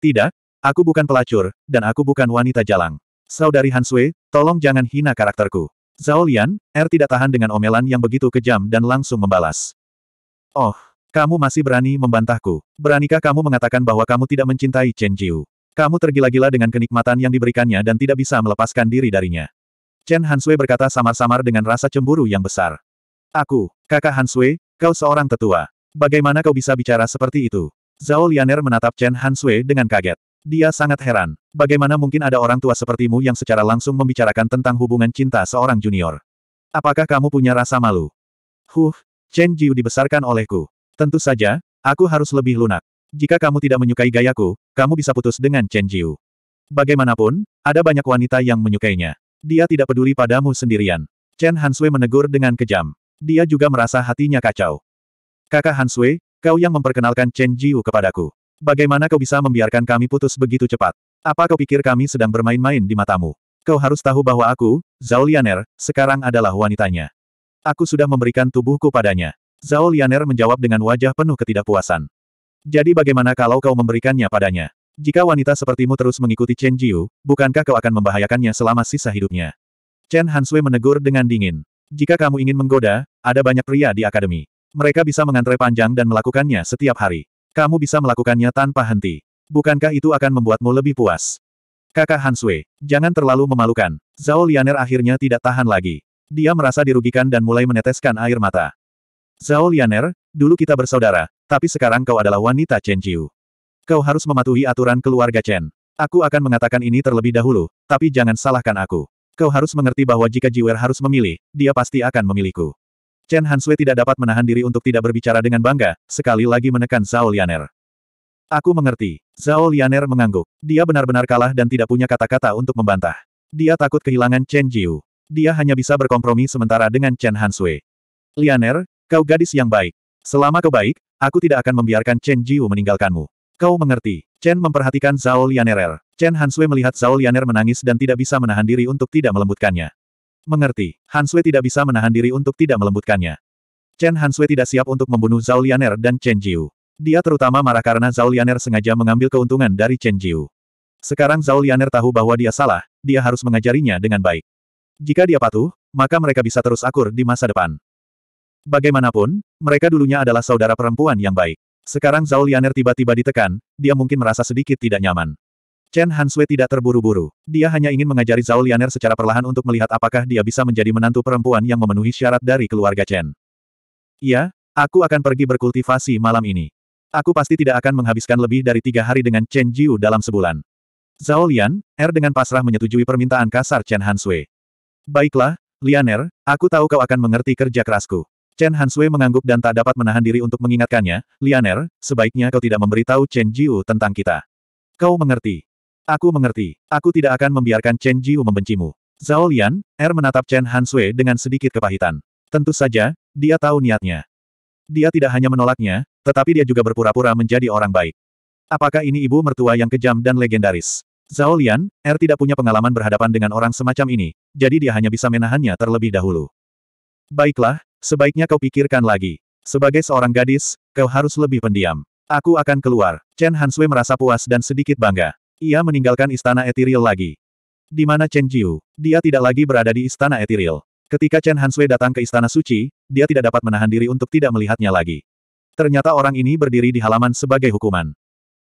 Tidak, aku bukan pelacur, dan aku bukan wanita jalang. Saudari Hanswe, tolong jangan hina karakterku. Zhao Lian, Er tidak tahan dengan omelan yang begitu kejam dan langsung membalas. Oh, kamu masih berani membantahku. Beranikah kamu mengatakan bahwa kamu tidak mencintai Chen Jiu? Kamu tergila-gila dengan kenikmatan yang diberikannya dan tidak bisa melepaskan diri darinya. Chen Hansui berkata samar-samar dengan rasa cemburu yang besar. Aku, kakak Hansui, kau seorang tetua. Bagaimana kau bisa bicara seperti itu? Zhao Lianer menatap Chen Hansui dengan kaget. Dia sangat heran. Bagaimana mungkin ada orang tua sepertimu yang secara langsung membicarakan tentang hubungan cinta seorang junior? Apakah kamu punya rasa malu? Huh, Chen Jiu dibesarkan olehku. Tentu saja, aku harus lebih lunak. Jika kamu tidak menyukai gayaku, kamu bisa putus dengan Chen Jiu. Bagaimanapun, ada banyak wanita yang menyukainya. Dia tidak peduli padamu sendirian. Chen Hansui menegur dengan kejam. Dia juga merasa hatinya kacau. Kakak Hansui, kau yang memperkenalkan Chen Jiu kepadaku. Bagaimana kau bisa membiarkan kami putus begitu cepat? Apa kau pikir kami sedang bermain-main di matamu? Kau harus tahu bahwa aku, Zhao Lianer, sekarang adalah wanitanya. Aku sudah memberikan tubuhku padanya. Zhao Lianer menjawab dengan wajah penuh ketidakpuasan. Jadi bagaimana kalau kau memberikannya padanya? Jika wanita sepertimu terus mengikuti Chen Jiu, bukankah kau akan membahayakannya selama sisa hidupnya? Chen Hansui menegur dengan dingin. Jika kamu ingin menggoda, ada banyak pria di akademi. Mereka bisa mengantre panjang dan melakukannya setiap hari. Kamu bisa melakukannya tanpa henti. Bukankah itu akan membuatmu lebih puas? Kakak Han jangan terlalu memalukan. Zhao Lianer akhirnya tidak tahan lagi. Dia merasa dirugikan dan mulai meneteskan air mata. Zhao Lianer, dulu kita bersaudara, tapi sekarang kau adalah wanita Chen Jiu. Kau harus mematuhi aturan keluarga Chen. Aku akan mengatakan ini terlebih dahulu, tapi jangan salahkan aku. Kau harus mengerti bahwa jika Jiwer harus memilih, dia pasti akan memilihku. Chen Hanshui tidak dapat menahan diri untuk tidak berbicara dengan bangga, sekali lagi menekan Zhao Lianer. Aku mengerti. Zhao Lianer mengangguk. Dia benar-benar kalah dan tidak punya kata-kata untuk membantah. Dia takut kehilangan Chen Jiu. Dia hanya bisa berkompromi sementara dengan Chen Hanshui. Lianer, kau gadis yang baik. Selama kau baik, aku tidak akan membiarkan Chen Jiu meninggalkanmu. Kau mengerti. Chen memperhatikan Zhao Lianer. Chen Hanshui melihat Zhao Lianer menangis dan tidak bisa menahan diri untuk tidak melembutkannya. Mengerti, Han Sui tidak bisa menahan diri untuk tidak melembutkannya. Chen Han Sui tidak siap untuk membunuh Zhao Lianer dan Chen Jiu. Dia terutama marah karena Zhao Lianer sengaja mengambil keuntungan dari Chen Jiu. Sekarang Zhao Lianer tahu bahwa dia salah, dia harus mengajarinya dengan baik. Jika dia patuh, maka mereka bisa terus akur di masa depan. Bagaimanapun, mereka dulunya adalah saudara perempuan yang baik. Sekarang Zhao Lianer tiba-tiba ditekan, dia mungkin merasa sedikit tidak nyaman. Chen Hanswe tidak terburu-buru. Dia hanya ingin mengajari Zhao Lianer secara perlahan untuk melihat apakah dia bisa menjadi menantu perempuan yang memenuhi syarat dari keluarga Chen. Iya, aku akan pergi berkultivasi malam ini. Aku pasti tidak akan menghabiskan lebih dari tiga hari dengan Chen Jiu dalam sebulan. Zhao Lian, Er dengan pasrah menyetujui permintaan kasar Chen Hanswe. Baiklah, Lianer, aku tahu kau akan mengerti kerja kerasku. Chen Hanswe mengangguk dan tak dapat menahan diri untuk mengingatkannya, Lianer, sebaiknya kau tidak memberitahu Chen Jiu tentang kita. Kau mengerti. Aku mengerti. Aku tidak akan membiarkan Chen Jiu membencimu. Zhao Lian, Er menatap Chen Han Sui dengan sedikit kepahitan. Tentu saja, dia tahu niatnya. Dia tidak hanya menolaknya, tetapi dia juga berpura-pura menjadi orang baik. Apakah ini ibu mertua yang kejam dan legendaris? Zhao Lian, Er tidak punya pengalaman berhadapan dengan orang semacam ini, jadi dia hanya bisa menahannya terlebih dahulu. Baiklah, sebaiknya kau pikirkan lagi. Sebagai seorang gadis, kau harus lebih pendiam. Aku akan keluar. Chen Hansui merasa puas dan sedikit bangga. Ia meninggalkan istana Ethereal lagi. Di mana Chen Jiu? Dia tidak lagi berada di istana Ethereal. Ketika Chen Hansui datang ke istana suci, dia tidak dapat menahan diri untuk tidak melihatnya lagi. Ternyata orang ini berdiri di halaman sebagai hukuman.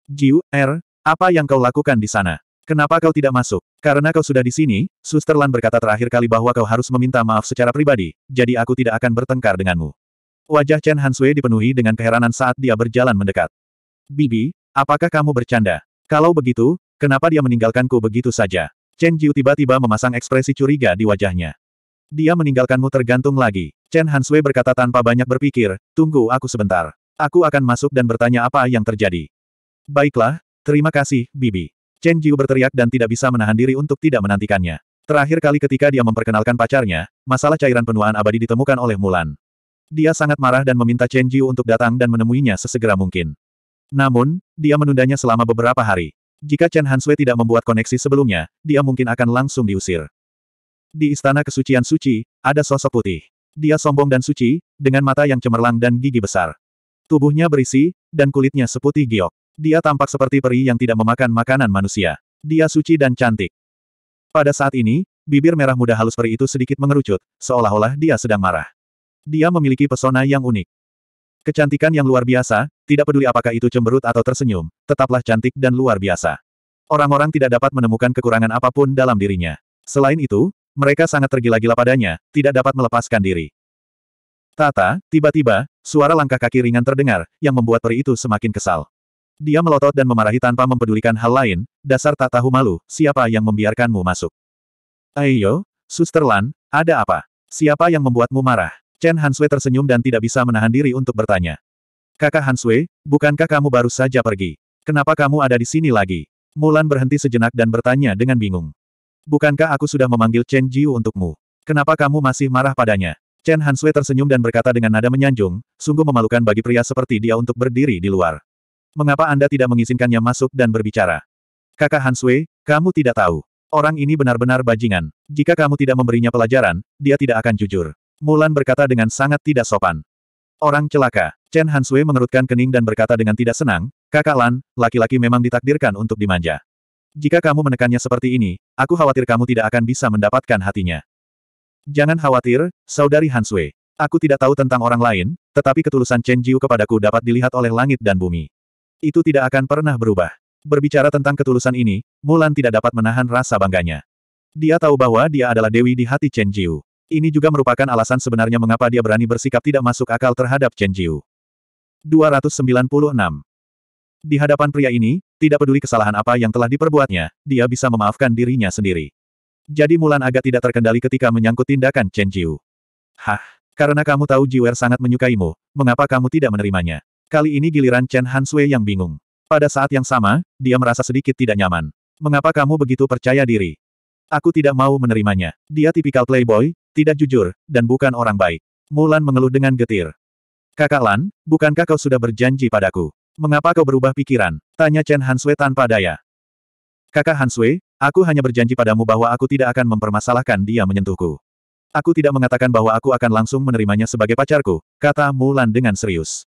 Jiu, Er, apa yang kau lakukan di sana? Kenapa kau tidak masuk? Karena kau sudah di sini, Suster Lan berkata terakhir kali bahwa kau harus meminta maaf secara pribadi, jadi aku tidak akan bertengkar denganmu. Wajah Chen Hansui dipenuhi dengan keheranan saat dia berjalan mendekat. Bibi, apakah kamu bercanda? Kalau begitu, Kenapa dia meninggalkanku begitu saja? Chen Jiu tiba-tiba memasang ekspresi curiga di wajahnya. Dia meninggalkanmu tergantung lagi. Chen Hanswei berkata tanpa banyak berpikir, tunggu aku sebentar. Aku akan masuk dan bertanya apa yang terjadi. Baiklah, terima kasih, Bibi. Chen Jiu berteriak dan tidak bisa menahan diri untuk tidak menantikannya. Terakhir kali ketika dia memperkenalkan pacarnya, masalah cairan penuaan abadi ditemukan oleh Mulan. Dia sangat marah dan meminta Chen Jiu untuk datang dan menemuinya sesegera mungkin. Namun, dia menundanya selama beberapa hari. Jika Chen Hanswe tidak membuat koneksi sebelumnya, dia mungkin akan langsung diusir. Di istana kesucian suci, ada sosok putih. Dia sombong dan suci, dengan mata yang cemerlang dan gigi besar. Tubuhnya berisi, dan kulitnya seputih giok. Dia tampak seperti peri yang tidak memakan makanan manusia. Dia suci dan cantik. Pada saat ini, bibir merah muda halus peri itu sedikit mengerucut, seolah-olah dia sedang marah. Dia memiliki pesona yang unik. Kecantikan yang luar biasa, tidak peduli apakah itu cemberut atau tersenyum, tetaplah cantik dan luar biasa. Orang-orang tidak dapat menemukan kekurangan apapun dalam dirinya. Selain itu, mereka sangat tergila-gila padanya, tidak dapat melepaskan diri. Tata, tiba-tiba, suara langkah kaki ringan terdengar, yang membuat peri itu semakin kesal. Dia melotot dan memarahi tanpa mempedulikan hal lain, dasar tak tahu malu, siapa yang membiarkanmu masuk. Ayo, Suster Lan, ada apa? Siapa yang membuatmu marah? Chen Hansue tersenyum dan tidak bisa menahan diri untuk bertanya. Kakak Hansue, bukankah kamu baru saja pergi? Kenapa kamu ada di sini lagi? Mulan berhenti sejenak dan bertanya dengan bingung. Bukankah aku sudah memanggil Chen Jiu untukmu? Kenapa kamu masih marah padanya? Chen Hansue tersenyum dan berkata dengan nada menyanjung, sungguh memalukan bagi pria seperti dia untuk berdiri di luar. Mengapa Anda tidak mengizinkannya masuk dan berbicara? Kakak Hansue, kamu tidak tahu. Orang ini benar-benar bajingan. Jika kamu tidak memberinya pelajaran, dia tidak akan jujur. Mulan berkata dengan sangat tidak sopan. Orang celaka. Chen Hansui mengerutkan kening dan berkata dengan tidak senang, Kakak Lan, laki-laki memang ditakdirkan untuk dimanja. Jika kamu menekannya seperti ini, aku khawatir kamu tidak akan bisa mendapatkan hatinya. Jangan khawatir, saudari Hansui. Aku tidak tahu tentang orang lain, tetapi ketulusan Chen Jiu kepadaku dapat dilihat oleh langit dan bumi. Itu tidak akan pernah berubah. Berbicara tentang ketulusan ini, Mulan tidak dapat menahan rasa bangganya. Dia tahu bahwa dia adalah dewi di hati Chen Jiu. Ini juga merupakan alasan sebenarnya mengapa dia berani bersikap tidak masuk akal terhadap Chen Jiu. 296. Di hadapan pria ini, tidak peduli kesalahan apa yang telah diperbuatnya, dia bisa memaafkan dirinya sendiri. Jadi Mulan agak tidak terkendali ketika menyangkut tindakan Chen Jiu. Hah, karena kamu tahu Jiwer sangat menyukaimu, mengapa kamu tidak menerimanya? Kali ini giliran Chen Han Sui yang bingung. Pada saat yang sama, dia merasa sedikit tidak nyaman. Mengapa kamu begitu percaya diri? Aku tidak mau menerimanya. Dia tipikal playboy, tidak jujur, dan bukan orang baik. Mulan mengeluh dengan getir. Kakak Lan, bukankah kau sudah berjanji padaku? Mengapa kau berubah pikiran? Tanya Chen Hansue tanpa daya. Kakak Hansue, aku hanya berjanji padamu bahwa aku tidak akan mempermasalahkan dia menyentuhku. Aku tidak mengatakan bahwa aku akan langsung menerimanya sebagai pacarku, kata Mulan dengan serius.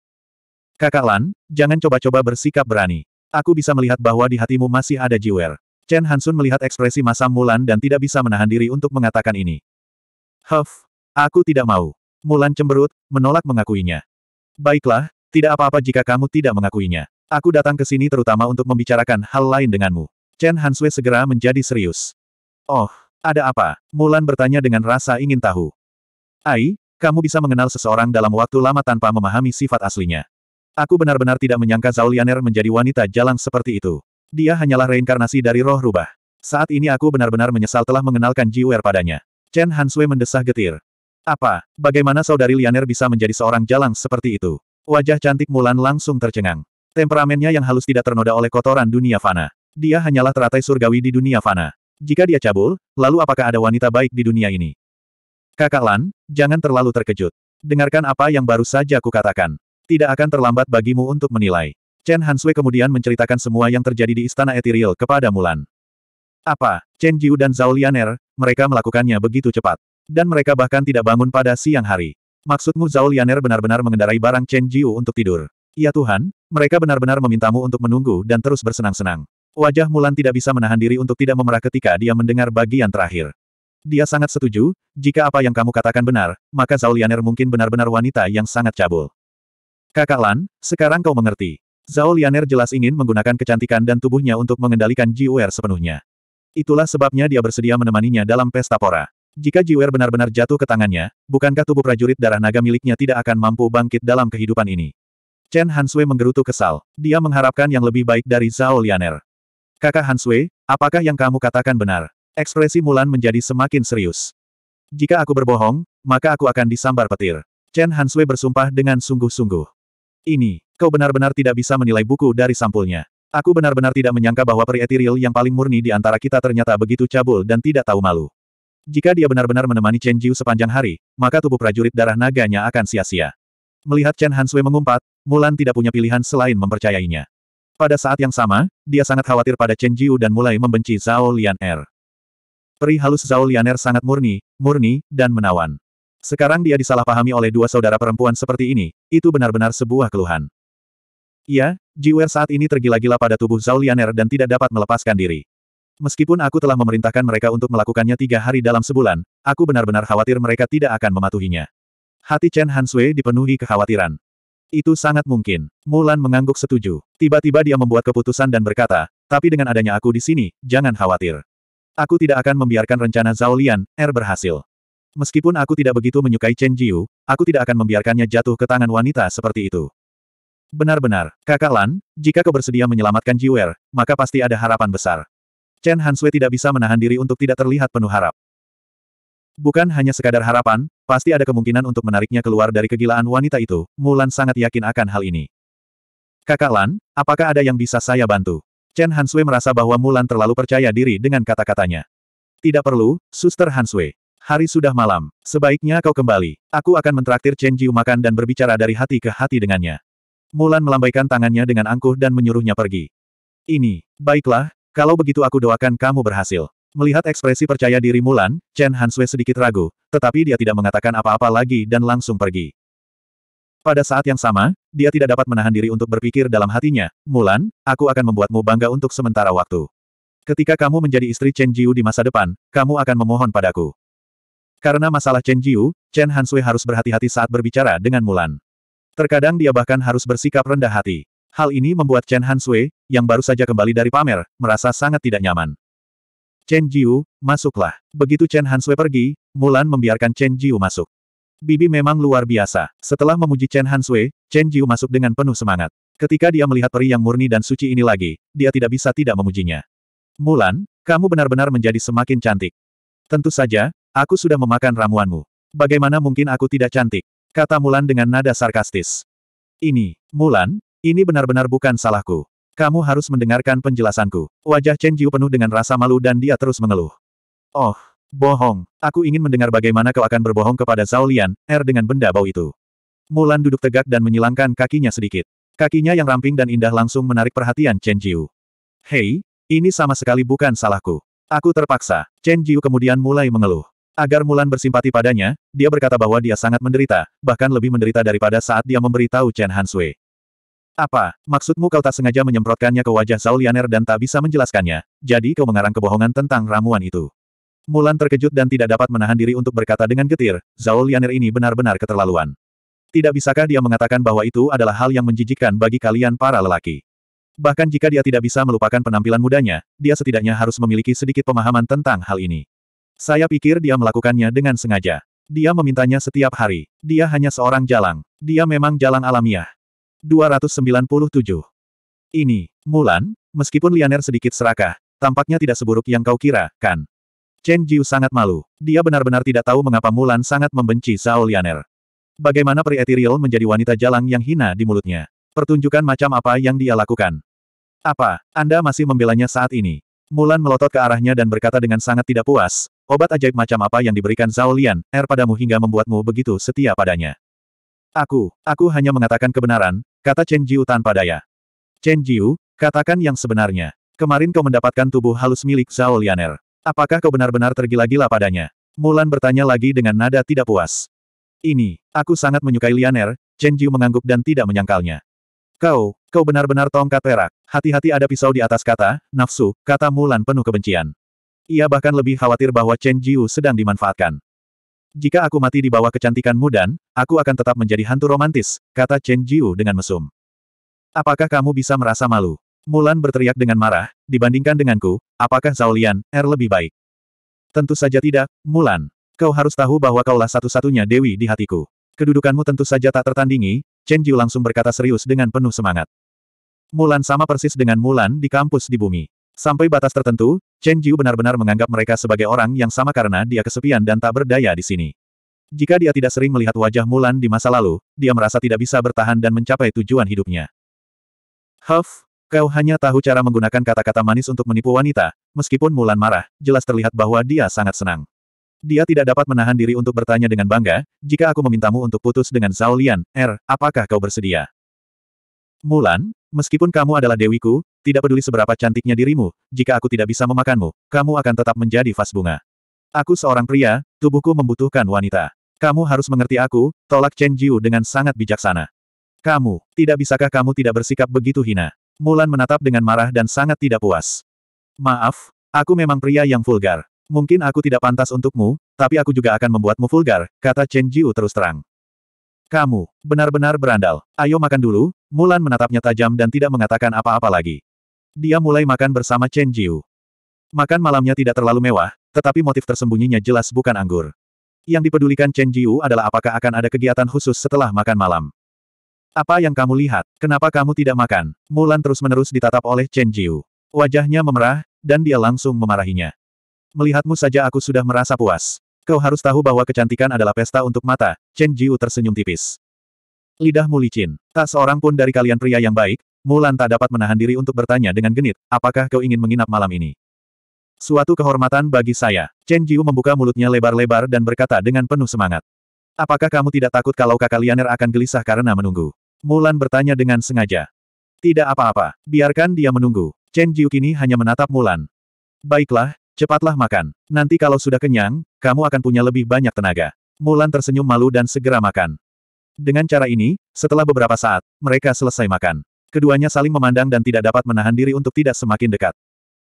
Kakak Lan, jangan coba-coba bersikap berani. Aku bisa melihat bahwa di hatimu masih ada jiwer. Chen Hansun melihat ekspresi masa Mulan dan tidak bisa menahan diri untuk mengatakan ini. Huff, aku tidak mau. Mulan cemberut, menolak mengakuinya. Baiklah, tidak apa-apa jika kamu tidak mengakuinya. Aku datang ke sini terutama untuk membicarakan hal lain denganmu. Chen Hanswe segera menjadi serius. Oh, ada apa? Mulan bertanya dengan rasa ingin tahu. Ai, kamu bisa mengenal seseorang dalam waktu lama tanpa memahami sifat aslinya. Aku benar-benar tidak menyangka Zhao Lianer menjadi wanita jalang seperti itu. Dia hanyalah reinkarnasi dari roh rubah. Saat ini aku benar-benar menyesal telah mengenalkan Jiwer padanya. Chen Hansui mendesah getir. Apa, bagaimana saudari Lianer bisa menjadi seorang jalang seperti itu? Wajah cantik Mulan langsung tercengang. Temperamennya yang halus tidak ternoda oleh kotoran dunia fana. Dia hanyalah teratai surgawi di dunia fana. Jika dia cabul, lalu apakah ada wanita baik di dunia ini? Kakak Lan, jangan terlalu terkejut. Dengarkan apa yang baru saja kukatakan. Tidak akan terlambat bagimu untuk menilai. Chen Hansui kemudian menceritakan semua yang terjadi di Istana Ethereal kepada Mulan. Apa, Chen Jiu dan Zhao Lianer, mereka melakukannya begitu cepat. Dan mereka bahkan tidak bangun pada siang hari. Maksudmu Zhao Lianer benar-benar mengendarai barang Chen Jiu untuk tidur? Ya Tuhan, mereka benar-benar memintamu untuk menunggu dan terus bersenang-senang. Wajah Mulan tidak bisa menahan diri untuk tidak memerah ketika dia mendengar bagian terakhir. Dia sangat setuju, jika apa yang kamu katakan benar, maka Zhao Lianer mungkin benar-benar wanita yang sangat cabul. Kakak Lan, sekarang kau mengerti. Zhao Lianer jelas ingin menggunakan kecantikan dan tubuhnya untuk mengendalikan Jiuer sepenuhnya. Itulah sebabnya dia bersedia menemaninya dalam pesta pora. Jika Jiwer benar-benar jatuh ke tangannya, bukankah tubuh prajurit darah naga miliknya tidak akan mampu bangkit dalam kehidupan ini? Chen Hansui menggerutu kesal. Dia mengharapkan yang lebih baik dari Zhao Lianer. Kakak Hansui, apakah yang kamu katakan benar? Ekspresi Mulan menjadi semakin serius. Jika aku berbohong, maka aku akan disambar petir. Chen Hansui bersumpah dengan sungguh-sungguh. Ini, kau benar-benar tidak bisa menilai buku dari sampulnya. Aku benar-benar tidak menyangka bahwa peri etiril yang paling murni di antara kita ternyata begitu cabul dan tidak tahu malu. Jika dia benar-benar menemani Chen Jiu sepanjang hari, maka tubuh prajurit darah naganya akan sia-sia. Melihat Chen Hansui mengumpat, Mulan tidak punya pilihan selain mempercayainya. Pada saat yang sama, dia sangat khawatir pada Chen Jiu dan mulai membenci Zhao Lian Er. Peri halus Zhao Lian Er sangat murni, murni, dan menawan. Sekarang dia disalahpahami oleh dua saudara perempuan seperti ini, itu benar-benar sebuah keluhan. Iya, Jiwer saat ini tergila-gila pada tubuh Zhao Lianer dan tidak dapat melepaskan diri. Meskipun aku telah memerintahkan mereka untuk melakukannya tiga hari dalam sebulan, aku benar-benar khawatir mereka tidak akan mematuhinya. Hati Chen Hansue dipenuhi kekhawatiran. Itu sangat mungkin. Mulan mengangguk setuju. Tiba-tiba dia membuat keputusan dan berkata, tapi dengan adanya aku di sini, jangan khawatir. Aku tidak akan membiarkan rencana Zhao Lian, Er berhasil. Meskipun aku tidak begitu menyukai Chen Jiu, aku tidak akan membiarkannya jatuh ke tangan wanita seperti itu. Benar-benar, kakak Lan, jika kau bersedia menyelamatkan Jiwer, maka pasti ada harapan besar. Chen Hanswe tidak bisa menahan diri untuk tidak terlihat penuh harap. Bukan hanya sekadar harapan, pasti ada kemungkinan untuk menariknya keluar dari kegilaan wanita itu, Mulan sangat yakin akan hal ini. Kakak Lan, apakah ada yang bisa saya bantu? Chen Hanswe merasa bahwa Mulan terlalu percaya diri dengan kata-katanya. Tidak perlu, Suster Hanswe. Hari sudah malam, sebaiknya kau kembali. Aku akan mentraktir Chen Jiu makan dan berbicara dari hati ke hati dengannya. Mulan melambaikan tangannya dengan angkuh dan menyuruhnya pergi. Ini, baiklah, kalau begitu aku doakan kamu berhasil. Melihat ekspresi percaya diri Mulan, Chen Hanswe sedikit ragu, tetapi dia tidak mengatakan apa-apa lagi dan langsung pergi. Pada saat yang sama, dia tidak dapat menahan diri untuk berpikir dalam hatinya, Mulan, aku akan membuatmu bangga untuk sementara waktu. Ketika kamu menjadi istri Chen Jiu di masa depan, kamu akan memohon padaku. Karena masalah Chen Jiu, Chen Hanswe harus berhati-hati saat berbicara dengan Mulan. Terkadang dia bahkan harus bersikap rendah hati. Hal ini membuat Chen Han Sui, yang baru saja kembali dari pamer, merasa sangat tidak nyaman. Chen Jiu, masuklah. Begitu Chen Han Sui pergi, Mulan membiarkan Chen Jiu masuk. Bibi memang luar biasa. Setelah memuji Chen Han Sui, Chen Jiu masuk dengan penuh semangat. Ketika dia melihat peri yang murni dan suci ini lagi, dia tidak bisa tidak memujinya. Mulan, kamu benar-benar menjadi semakin cantik. Tentu saja, aku sudah memakan ramuanmu. Bagaimana mungkin aku tidak cantik? kata Mulan dengan nada sarkastis. Ini, Mulan, ini benar-benar bukan salahku. Kamu harus mendengarkan penjelasanku. Wajah Chen Jiu penuh dengan rasa malu dan dia terus mengeluh. Oh, bohong. Aku ingin mendengar bagaimana kau akan berbohong kepada Zhao Lian, er dengan benda bau itu. Mulan duduk tegak dan menyilangkan kakinya sedikit. Kakinya yang ramping dan indah langsung menarik perhatian Chen Jiu. Hei, ini sama sekali bukan salahku. Aku terpaksa. Chen Jiu kemudian mulai mengeluh. Agar Mulan bersimpati padanya, dia berkata bahwa dia sangat menderita, bahkan lebih menderita daripada saat dia memberitahu Chen Hansui. Apa, maksudmu kau tak sengaja menyemprotkannya ke wajah Zhao Lianer dan tak bisa menjelaskannya, jadi kau mengarang kebohongan tentang ramuan itu. Mulan terkejut dan tidak dapat menahan diri untuk berkata dengan getir, Zhao Lianer ini benar-benar keterlaluan. Tidak bisakah dia mengatakan bahwa itu adalah hal yang menjijikkan bagi kalian para lelaki. Bahkan jika dia tidak bisa melupakan penampilan mudanya, dia setidaknya harus memiliki sedikit pemahaman tentang hal ini. Saya pikir dia melakukannya dengan sengaja. Dia memintanya setiap hari. Dia hanya seorang jalang. Dia memang jalang alamiah. 297. Ini, Mulan, meskipun Lianer sedikit serakah, tampaknya tidak seburuk yang kau kira, kan? Chen Jiu sangat malu. Dia benar-benar tidak tahu mengapa Mulan sangat membenci Zhao Lianer. Bagaimana peri etiril menjadi wanita jalang yang hina di mulutnya? Pertunjukan macam apa yang dia lakukan? Apa, Anda masih membelanya saat ini? Mulan melotot ke arahnya dan berkata dengan sangat tidak puas, Obat ajaib macam apa yang diberikan Zhao Lian, Er padamu hingga membuatmu begitu setia padanya. Aku, aku hanya mengatakan kebenaran, kata Chen Jiu tanpa daya. Chen Jiu, katakan yang sebenarnya. Kemarin kau mendapatkan tubuh halus milik Zhao Lianer. Apakah kau benar-benar tergila-gila padanya? Mulan bertanya lagi dengan nada tidak puas. Ini, aku sangat menyukai Lianer, Chen Jiu mengangguk dan tidak menyangkalnya. Kau, kau benar-benar tongkat perak. Hati-hati ada pisau di atas kata, nafsu, kata Mulan penuh kebencian. Ia bahkan lebih khawatir bahwa Chen Jiu sedang dimanfaatkan. Jika aku mati di bawah kecantikanmu dan, aku akan tetap menjadi hantu romantis, kata Chen Jiu dengan mesum. Apakah kamu bisa merasa malu? Mulan berteriak dengan marah, dibandingkan denganku, apakah Zhao Lian, Er lebih baik? Tentu saja tidak, Mulan. Kau harus tahu bahwa kaulah satu-satunya dewi di hatiku. Kedudukanmu tentu saja tak tertandingi, Chen Jiu langsung berkata serius dengan penuh semangat. Mulan sama persis dengan Mulan di kampus di bumi. Sampai batas tertentu, Chen Jiu benar-benar menganggap mereka sebagai orang yang sama karena dia kesepian dan tak berdaya di sini. Jika dia tidak sering melihat wajah Mulan di masa lalu, dia merasa tidak bisa bertahan dan mencapai tujuan hidupnya. Huff, kau hanya tahu cara menggunakan kata-kata manis untuk menipu wanita, meskipun Mulan marah, jelas terlihat bahwa dia sangat senang. Dia tidak dapat menahan diri untuk bertanya dengan bangga, jika aku memintamu untuk putus dengan Zhao Lian, R, er, apakah kau bersedia? Mulan, meskipun kamu adalah dewiku, tidak peduli seberapa cantiknya dirimu, jika aku tidak bisa memakanmu, kamu akan tetap menjadi vas bunga. Aku seorang pria, tubuhku membutuhkan wanita. Kamu harus mengerti aku, tolak Chen Jiu dengan sangat bijaksana. Kamu, tidak bisakah kamu tidak bersikap begitu hina? Mulan menatap dengan marah dan sangat tidak puas. Maaf, aku memang pria yang vulgar. Mungkin aku tidak pantas untukmu, tapi aku juga akan membuatmu vulgar, kata Chen Jiu terus terang. Kamu, benar-benar berandal. Ayo makan dulu, Mulan menatapnya tajam dan tidak mengatakan apa-apa lagi. Dia mulai makan bersama Chen Jiu. Makan malamnya tidak terlalu mewah, tetapi motif tersembunyinya jelas bukan anggur. Yang dipedulikan Chen Jiu adalah apakah akan ada kegiatan khusus setelah makan malam. Apa yang kamu lihat? Kenapa kamu tidak makan? Mulan terus-menerus ditatap oleh Chen Jiu. Wajahnya memerah, dan dia langsung memarahinya. Melihatmu saja aku sudah merasa puas. Kau harus tahu bahwa kecantikan adalah pesta untuk mata, Chen Jiu tersenyum tipis. Lidah Mulicin, Tak seorang pun dari kalian pria yang baik, Mulan tak dapat menahan diri untuk bertanya dengan genit, apakah kau ingin menginap malam ini? Suatu kehormatan bagi saya. Chen Jiu membuka mulutnya lebar-lebar dan berkata dengan penuh semangat. Apakah kamu tidak takut kalau kakak Lianer akan gelisah karena menunggu? Mulan bertanya dengan sengaja. Tidak apa-apa, biarkan dia menunggu. Chen Jiu kini hanya menatap Mulan. Baiklah, Cepatlah makan. Nanti kalau sudah kenyang, kamu akan punya lebih banyak tenaga. Mulan tersenyum malu dan segera makan. Dengan cara ini, setelah beberapa saat, mereka selesai makan. Keduanya saling memandang dan tidak dapat menahan diri untuk tidak semakin dekat.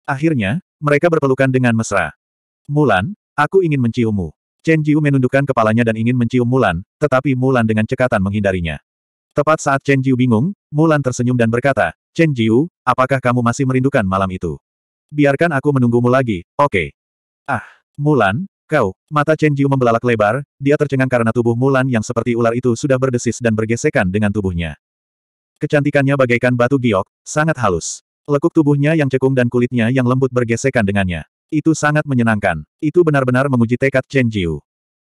Akhirnya, mereka berpelukan dengan mesra. Mulan, aku ingin menciummu. Chen Jiu menundukkan kepalanya dan ingin mencium Mulan, tetapi Mulan dengan cekatan menghindarinya. Tepat saat Chen Jiu bingung, Mulan tersenyum dan berkata, Chen Jiu, apakah kamu masih merindukan malam itu? Biarkan aku menunggumu lagi, oke. Okay. Ah, Mulan, kau, mata Chen Jiu membelalak lebar, dia tercengang karena tubuh Mulan yang seperti ular itu sudah berdesis dan bergesekan dengan tubuhnya. Kecantikannya bagaikan batu giok, sangat halus. Lekuk tubuhnya yang cekung dan kulitnya yang lembut bergesekan dengannya. Itu sangat menyenangkan. Itu benar-benar menguji tekad Chen Jiu.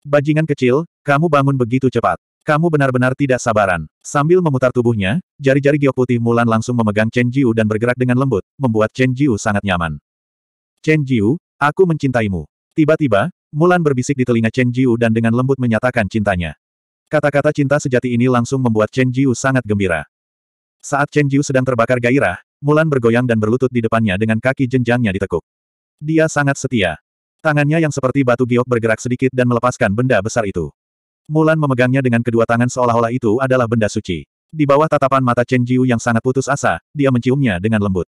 Bajingan kecil, kamu bangun begitu cepat. Kamu benar-benar tidak sabaran. Sambil memutar tubuhnya, jari-jari giok putih Mulan langsung memegang Chen Jiu dan bergerak dengan lembut, membuat Chen Jiu sangat nyaman. Chen Jiu, aku mencintaimu. Tiba-tiba, Mulan berbisik di telinga Chen Jiu dan dengan lembut menyatakan cintanya. Kata-kata cinta sejati ini langsung membuat Chen Jiu sangat gembira. Saat Chen Jiu sedang terbakar gairah, Mulan bergoyang dan berlutut di depannya dengan kaki jenjangnya ditekuk. Dia sangat setia. Tangannya yang seperti batu giok bergerak sedikit dan melepaskan benda besar itu. Mulan memegangnya dengan kedua tangan seolah-olah itu adalah benda suci. Di bawah tatapan mata Chen Jiu yang sangat putus asa, dia menciumnya dengan lembut.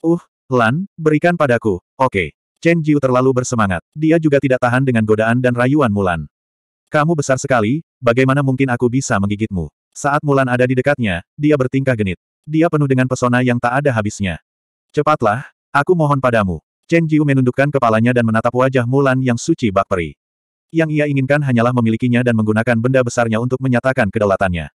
Uh, Lan, berikan padaku, oke. Okay. Chen Jiu terlalu bersemangat. Dia juga tidak tahan dengan godaan dan rayuan Mulan. Kamu besar sekali, bagaimana mungkin aku bisa menggigitmu? Saat Mulan ada di dekatnya, dia bertingkah genit. Dia penuh dengan pesona yang tak ada habisnya. Cepatlah, aku mohon padamu. Chen Jiu menundukkan kepalanya dan menatap wajah Mulan yang suci bak peri. Yang ia inginkan hanyalah memilikinya dan menggunakan benda besarnya untuk menyatakan kedaulatannya.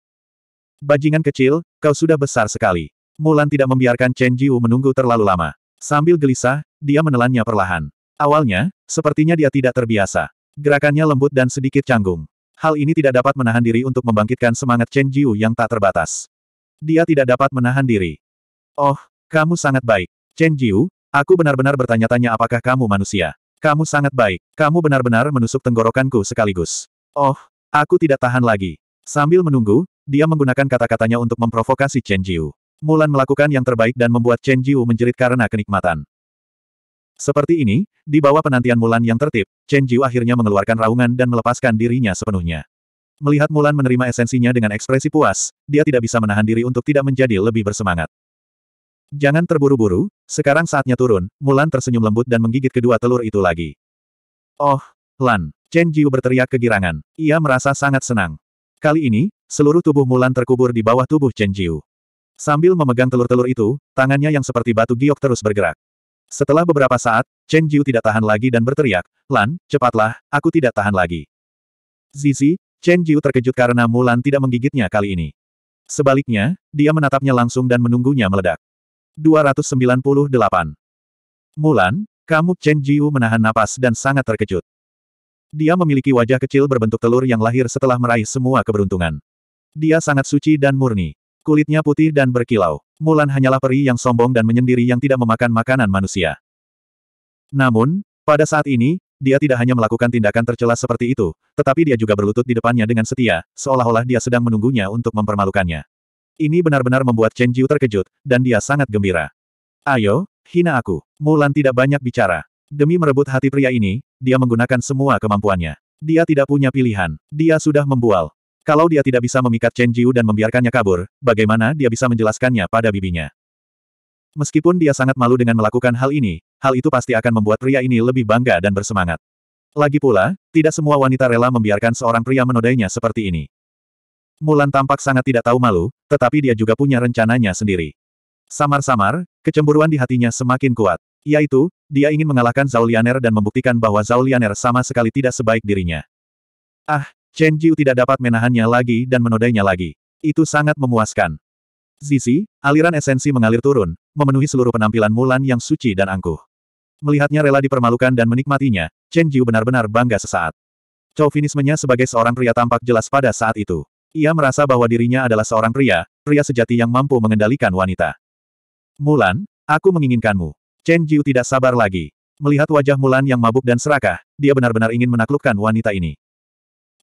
Bajingan kecil, kau sudah besar sekali. Mulan tidak membiarkan Chen Jiu menunggu terlalu lama. Sambil gelisah, dia menelannya perlahan. Awalnya, sepertinya dia tidak terbiasa. Gerakannya lembut dan sedikit canggung. Hal ini tidak dapat menahan diri untuk membangkitkan semangat Chen Jiu yang tak terbatas. Dia tidak dapat menahan diri. Oh, kamu sangat baik. Chen Jiu, aku benar-benar bertanya-tanya apakah kamu manusia. Kamu sangat baik. Kamu benar-benar menusuk tenggorokanku sekaligus. Oh, aku tidak tahan lagi. Sambil menunggu, dia menggunakan kata-katanya untuk memprovokasi Chen Jiu. Mulan melakukan yang terbaik dan membuat Chen Jiu menjerit karena kenikmatan. Seperti ini, di bawah penantian Mulan yang tertib, Chen Jiu akhirnya mengeluarkan raungan dan melepaskan dirinya sepenuhnya. Melihat Mulan menerima esensinya dengan ekspresi puas, dia tidak bisa menahan diri untuk tidak menjadi lebih bersemangat. Jangan terburu-buru, sekarang saatnya turun, Mulan tersenyum lembut dan menggigit kedua telur itu lagi. Oh, Lan, Chen Jiu berteriak kegirangan. Ia merasa sangat senang. Kali ini, seluruh tubuh Mulan terkubur di bawah tubuh Chen Jiu. Sambil memegang telur-telur itu, tangannya yang seperti batu giok terus bergerak. Setelah beberapa saat, Chen Jiu tidak tahan lagi dan berteriak, Lan, cepatlah, aku tidak tahan lagi. Zizi, Chen Jiu terkejut karena Mulan tidak menggigitnya kali ini. Sebaliknya, dia menatapnya langsung dan menunggunya meledak. 298. Mulan, kamu Chen Jiu menahan napas dan sangat terkejut. Dia memiliki wajah kecil berbentuk telur yang lahir setelah meraih semua keberuntungan. Dia sangat suci dan murni. Kulitnya putih dan berkilau. Mulan hanyalah peri yang sombong dan menyendiri yang tidak memakan makanan manusia. Namun, pada saat ini, dia tidak hanya melakukan tindakan tercela seperti itu, tetapi dia juga berlutut di depannya dengan setia, seolah-olah dia sedang menunggunya untuk mempermalukannya. Ini benar-benar membuat Chen Jiu terkejut, dan dia sangat gembira. Ayo, hina aku. Mulan tidak banyak bicara. Demi merebut hati pria ini, dia menggunakan semua kemampuannya. Dia tidak punya pilihan. Dia sudah membual. Kalau dia tidak bisa memikat Chen Jiu dan membiarkannya kabur, bagaimana dia bisa menjelaskannya pada bibinya? Meskipun dia sangat malu dengan melakukan hal ini, hal itu pasti akan membuat pria ini lebih bangga dan bersemangat. Lagi pula, tidak semua wanita rela membiarkan seorang pria menodainya seperti ini. Mulan tampak sangat tidak tahu malu, tetapi dia juga punya rencananya sendiri. Samar-samar, kecemburuan di hatinya semakin kuat. Yaitu, dia ingin mengalahkan Lianer dan membuktikan bahwa Lianer sama sekali tidak sebaik dirinya. Ah, Chen Jiu tidak dapat menahannya lagi dan menodainya lagi. Itu sangat memuaskan. Zizi, aliran esensi mengalir turun, memenuhi seluruh penampilan Mulan yang suci dan angkuh. Melihatnya rela dipermalukan dan menikmatinya, Chen Jiu benar-benar bangga sesaat. Chauvinismenya sebagai seorang pria tampak jelas pada saat itu. Ia merasa bahwa dirinya adalah seorang pria, pria sejati yang mampu mengendalikan wanita. Mulan, aku menginginkanmu. Chen Jiu tidak sabar lagi. Melihat wajah Mulan yang mabuk dan serakah, dia benar-benar ingin menaklukkan wanita ini.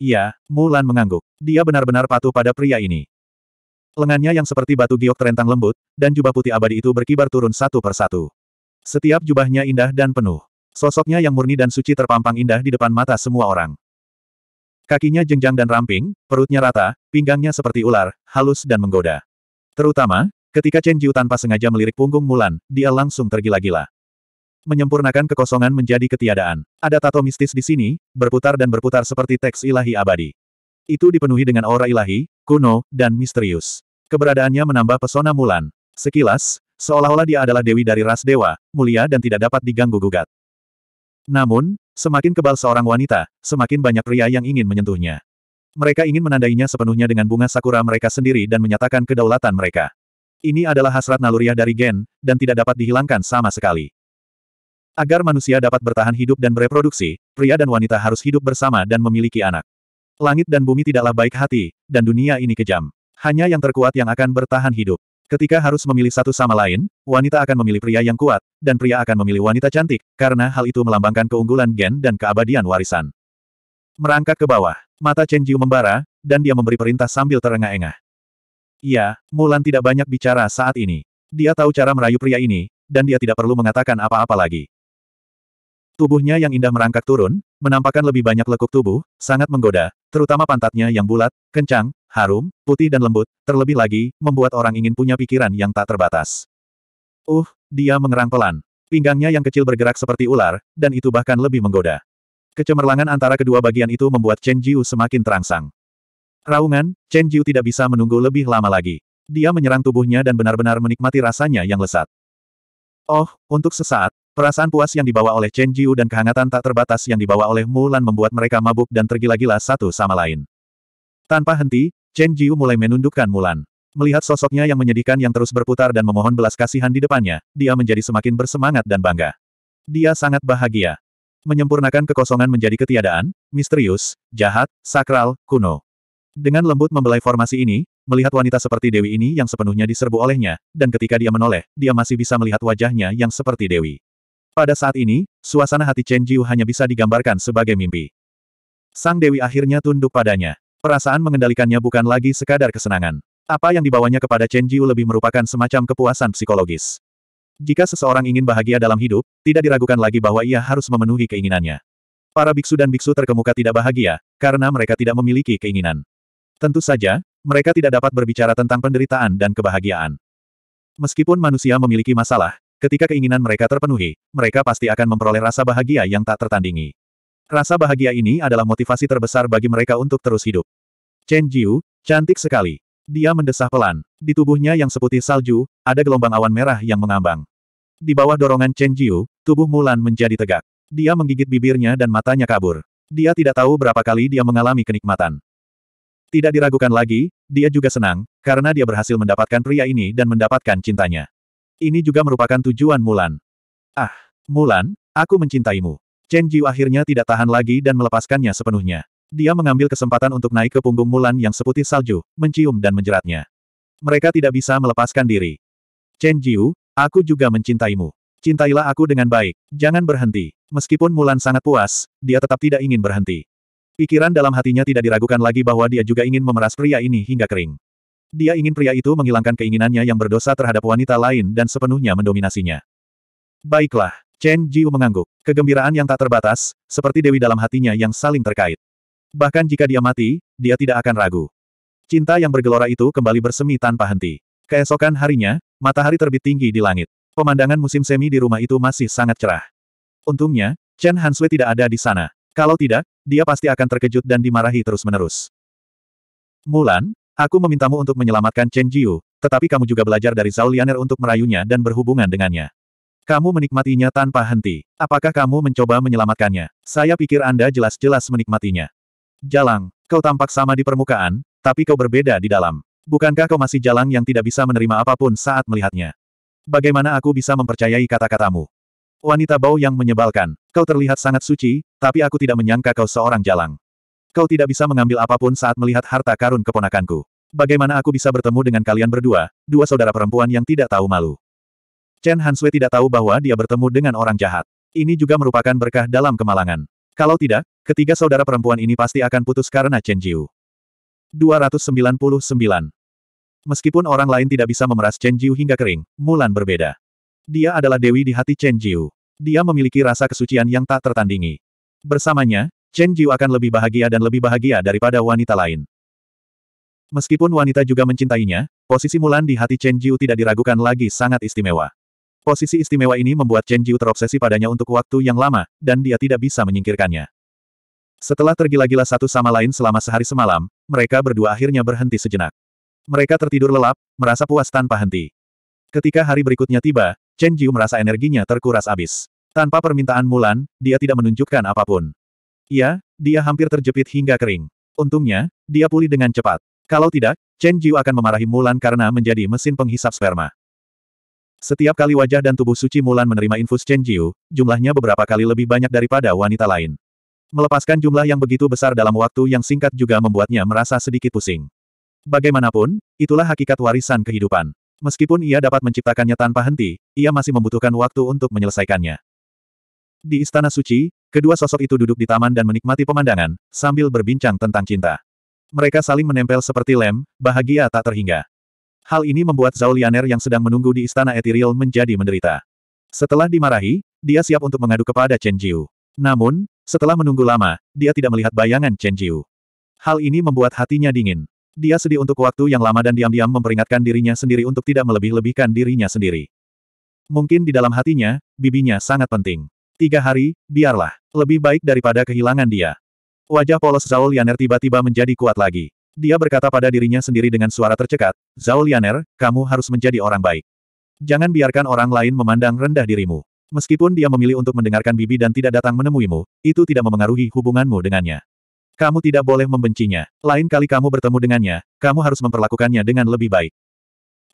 Iya, Mulan mengangguk. Dia benar-benar patuh pada pria ini. Lengannya yang seperti batu giok terentang lembut, dan jubah putih abadi itu berkibar turun satu persatu. Setiap jubahnya indah dan penuh. Sosoknya yang murni dan suci terpampang indah di depan mata semua orang. Kakinya jenjang dan ramping, perutnya rata, pinggangnya seperti ular, halus dan menggoda. Terutama, ketika Chen Jiu tanpa sengaja melirik punggung Mulan, dia langsung tergila-gila. Menyempurnakan kekosongan menjadi ketiadaan. Ada tato mistis di sini, berputar dan berputar seperti teks ilahi abadi. Itu dipenuhi dengan aura ilahi, kuno, dan misterius. Keberadaannya menambah pesona Mulan. Sekilas, seolah-olah dia adalah dewi dari ras dewa, mulia dan tidak dapat diganggu-gugat. Namun, Semakin kebal seorang wanita, semakin banyak pria yang ingin menyentuhnya. Mereka ingin menandainya sepenuhnya dengan bunga sakura mereka sendiri dan menyatakan kedaulatan mereka. Ini adalah hasrat naluriah dari gen, dan tidak dapat dihilangkan sama sekali. Agar manusia dapat bertahan hidup dan bereproduksi, pria dan wanita harus hidup bersama dan memiliki anak. Langit dan bumi tidaklah baik hati, dan dunia ini kejam. Hanya yang terkuat yang akan bertahan hidup. Ketika harus memilih satu sama lain, wanita akan memilih pria yang kuat, dan pria akan memilih wanita cantik, karena hal itu melambangkan keunggulan gen dan keabadian warisan. Merangkak ke bawah, mata Chen Jiu membara, dan dia memberi perintah sambil terengah-engah. Iya, Mulan tidak banyak bicara saat ini. Dia tahu cara merayu pria ini, dan dia tidak perlu mengatakan apa-apa lagi. Tubuhnya yang indah merangkak turun, menampakkan lebih banyak lekuk tubuh, sangat menggoda, terutama pantatnya yang bulat, kencang, harum, putih dan lembut, terlebih lagi, membuat orang ingin punya pikiran yang tak terbatas. Uh, dia mengerang pelan. Pinggangnya yang kecil bergerak seperti ular, dan itu bahkan lebih menggoda. Kecemerlangan antara kedua bagian itu membuat Chen Jiu semakin terangsang. Raungan, Chen Jiu tidak bisa menunggu lebih lama lagi. Dia menyerang tubuhnya dan benar-benar menikmati rasanya yang lesat. Oh, untuk sesaat, Perasaan puas yang dibawa oleh Chen Jiu dan kehangatan tak terbatas yang dibawa oleh Mulan membuat mereka mabuk dan tergila-gila satu sama lain. Tanpa henti, Chen Jiu mulai menundukkan Mulan. Melihat sosoknya yang menyedihkan yang terus berputar dan memohon belas kasihan di depannya, dia menjadi semakin bersemangat dan bangga. Dia sangat bahagia. Menyempurnakan kekosongan menjadi ketiadaan, misterius, jahat, sakral, kuno. Dengan lembut membelai formasi ini, melihat wanita seperti Dewi ini yang sepenuhnya diserbu olehnya, dan ketika dia menoleh, dia masih bisa melihat wajahnya yang seperti Dewi. Pada saat ini, suasana hati Chen Jiu hanya bisa digambarkan sebagai mimpi. Sang Dewi akhirnya tunduk padanya. Perasaan mengendalikannya bukan lagi sekadar kesenangan. Apa yang dibawanya kepada Chen Jiu lebih merupakan semacam kepuasan psikologis. Jika seseorang ingin bahagia dalam hidup, tidak diragukan lagi bahwa ia harus memenuhi keinginannya. Para biksu dan biksu terkemuka tidak bahagia, karena mereka tidak memiliki keinginan. Tentu saja, mereka tidak dapat berbicara tentang penderitaan dan kebahagiaan. Meskipun manusia memiliki masalah, Ketika keinginan mereka terpenuhi, mereka pasti akan memperoleh rasa bahagia yang tak tertandingi. Rasa bahagia ini adalah motivasi terbesar bagi mereka untuk terus hidup. Chen Jiu, cantik sekali. Dia mendesah pelan. Di tubuhnya yang seputih salju, ada gelombang awan merah yang mengambang. Di bawah dorongan Chen Jiu, tubuh Mulan menjadi tegak. Dia menggigit bibirnya dan matanya kabur. Dia tidak tahu berapa kali dia mengalami kenikmatan. Tidak diragukan lagi, dia juga senang, karena dia berhasil mendapatkan pria ini dan mendapatkan cintanya. Ini juga merupakan tujuan Mulan. Ah, Mulan, aku mencintaimu. Chen Jiu akhirnya tidak tahan lagi dan melepaskannya sepenuhnya. Dia mengambil kesempatan untuk naik ke punggung Mulan yang seputih salju, mencium dan menjeratnya. Mereka tidak bisa melepaskan diri. Chen Jiu, aku juga mencintaimu. Cintailah aku dengan baik, jangan berhenti. Meskipun Mulan sangat puas, dia tetap tidak ingin berhenti. Pikiran dalam hatinya tidak diragukan lagi bahwa dia juga ingin memeras pria ini hingga kering. Dia ingin pria itu menghilangkan keinginannya yang berdosa terhadap wanita lain dan sepenuhnya mendominasinya. Baiklah, Chen Jiu mengangguk. Kegembiraan yang tak terbatas, seperti dewi dalam hatinya yang saling terkait. Bahkan jika dia mati, dia tidak akan ragu. Cinta yang bergelora itu kembali bersemi tanpa henti. Keesokan harinya, matahari terbit tinggi di langit. Pemandangan musim semi di rumah itu masih sangat cerah. Untungnya, Chen Hanswe tidak ada di sana. Kalau tidak, dia pasti akan terkejut dan dimarahi terus-menerus. Mulan, Aku memintamu untuk menyelamatkan Chen Jiu, tetapi kamu juga belajar dari Zhao Lianer untuk merayunya dan berhubungan dengannya. Kamu menikmatinya tanpa henti. Apakah kamu mencoba menyelamatkannya? Saya pikir Anda jelas-jelas menikmatinya. Jalang, kau tampak sama di permukaan, tapi kau berbeda di dalam. Bukankah kau masih jalang yang tidak bisa menerima apapun saat melihatnya? Bagaimana aku bisa mempercayai kata-katamu? Wanita bau yang menyebalkan. Kau terlihat sangat suci, tapi aku tidak menyangka kau seorang jalang. Kau tidak bisa mengambil apapun saat melihat harta karun keponakanku. Bagaimana aku bisa bertemu dengan kalian berdua, dua saudara perempuan yang tidak tahu malu? Chen Hanswe tidak tahu bahwa dia bertemu dengan orang jahat. Ini juga merupakan berkah dalam kemalangan. Kalau tidak, ketiga saudara perempuan ini pasti akan putus karena Chen Jiu. 299. Meskipun orang lain tidak bisa memeras Chen Jiu hingga kering, Mulan berbeda. Dia adalah dewi di hati Chen Jiu. Dia memiliki rasa kesucian yang tak tertandingi. Bersamanya, Chen Jiu akan lebih bahagia dan lebih bahagia daripada wanita lain. Meskipun wanita juga mencintainya, posisi Mulan di hati Chen Jiu tidak diragukan lagi sangat istimewa. Posisi istimewa ini membuat Chen Jiu terobsesi padanya untuk waktu yang lama, dan dia tidak bisa menyingkirkannya. Setelah tergila-gila satu sama lain selama sehari semalam, mereka berdua akhirnya berhenti sejenak. Mereka tertidur lelap, merasa puas tanpa henti. Ketika hari berikutnya tiba, Chen Jiu merasa energinya terkuras abis. Tanpa permintaan Mulan, dia tidak menunjukkan apapun. Iya, dia hampir terjepit hingga kering. Untungnya, dia pulih dengan cepat. Kalau tidak, Chen Jiu akan memarahi Mulan karena menjadi mesin penghisap sperma. Setiap kali wajah dan tubuh suci Mulan menerima infus Chen Jiu, jumlahnya beberapa kali lebih banyak daripada wanita lain. Melepaskan jumlah yang begitu besar dalam waktu yang singkat juga membuatnya merasa sedikit pusing. Bagaimanapun, itulah hakikat warisan kehidupan. Meskipun ia dapat menciptakannya tanpa henti, ia masih membutuhkan waktu untuk menyelesaikannya. Di Istana Suci, kedua sosok itu duduk di taman dan menikmati pemandangan, sambil berbincang tentang cinta. Mereka saling menempel seperti lem, bahagia tak terhingga. Hal ini membuat Zhao Lianer yang sedang menunggu di istana Ethereal menjadi menderita. Setelah dimarahi, dia siap untuk mengadu kepada Chen Jiu. Namun, setelah menunggu lama, dia tidak melihat bayangan Chen Jiu. Hal ini membuat hatinya dingin. Dia sedih untuk waktu yang lama dan diam-diam memperingatkan dirinya sendiri untuk tidak melebih-lebihkan dirinya sendiri. Mungkin di dalam hatinya, bibinya sangat penting. Tiga hari, biarlah. Lebih baik daripada kehilangan dia. Wajah polos Zhao Lianer tiba-tiba menjadi kuat lagi. Dia berkata pada dirinya sendiri dengan suara tercekat, Zhao Lianer, kamu harus menjadi orang baik. Jangan biarkan orang lain memandang rendah dirimu. Meskipun dia memilih untuk mendengarkan Bibi dan tidak datang menemuimu, itu tidak memengaruhi hubunganmu dengannya. Kamu tidak boleh membencinya. Lain kali kamu bertemu dengannya, kamu harus memperlakukannya dengan lebih baik.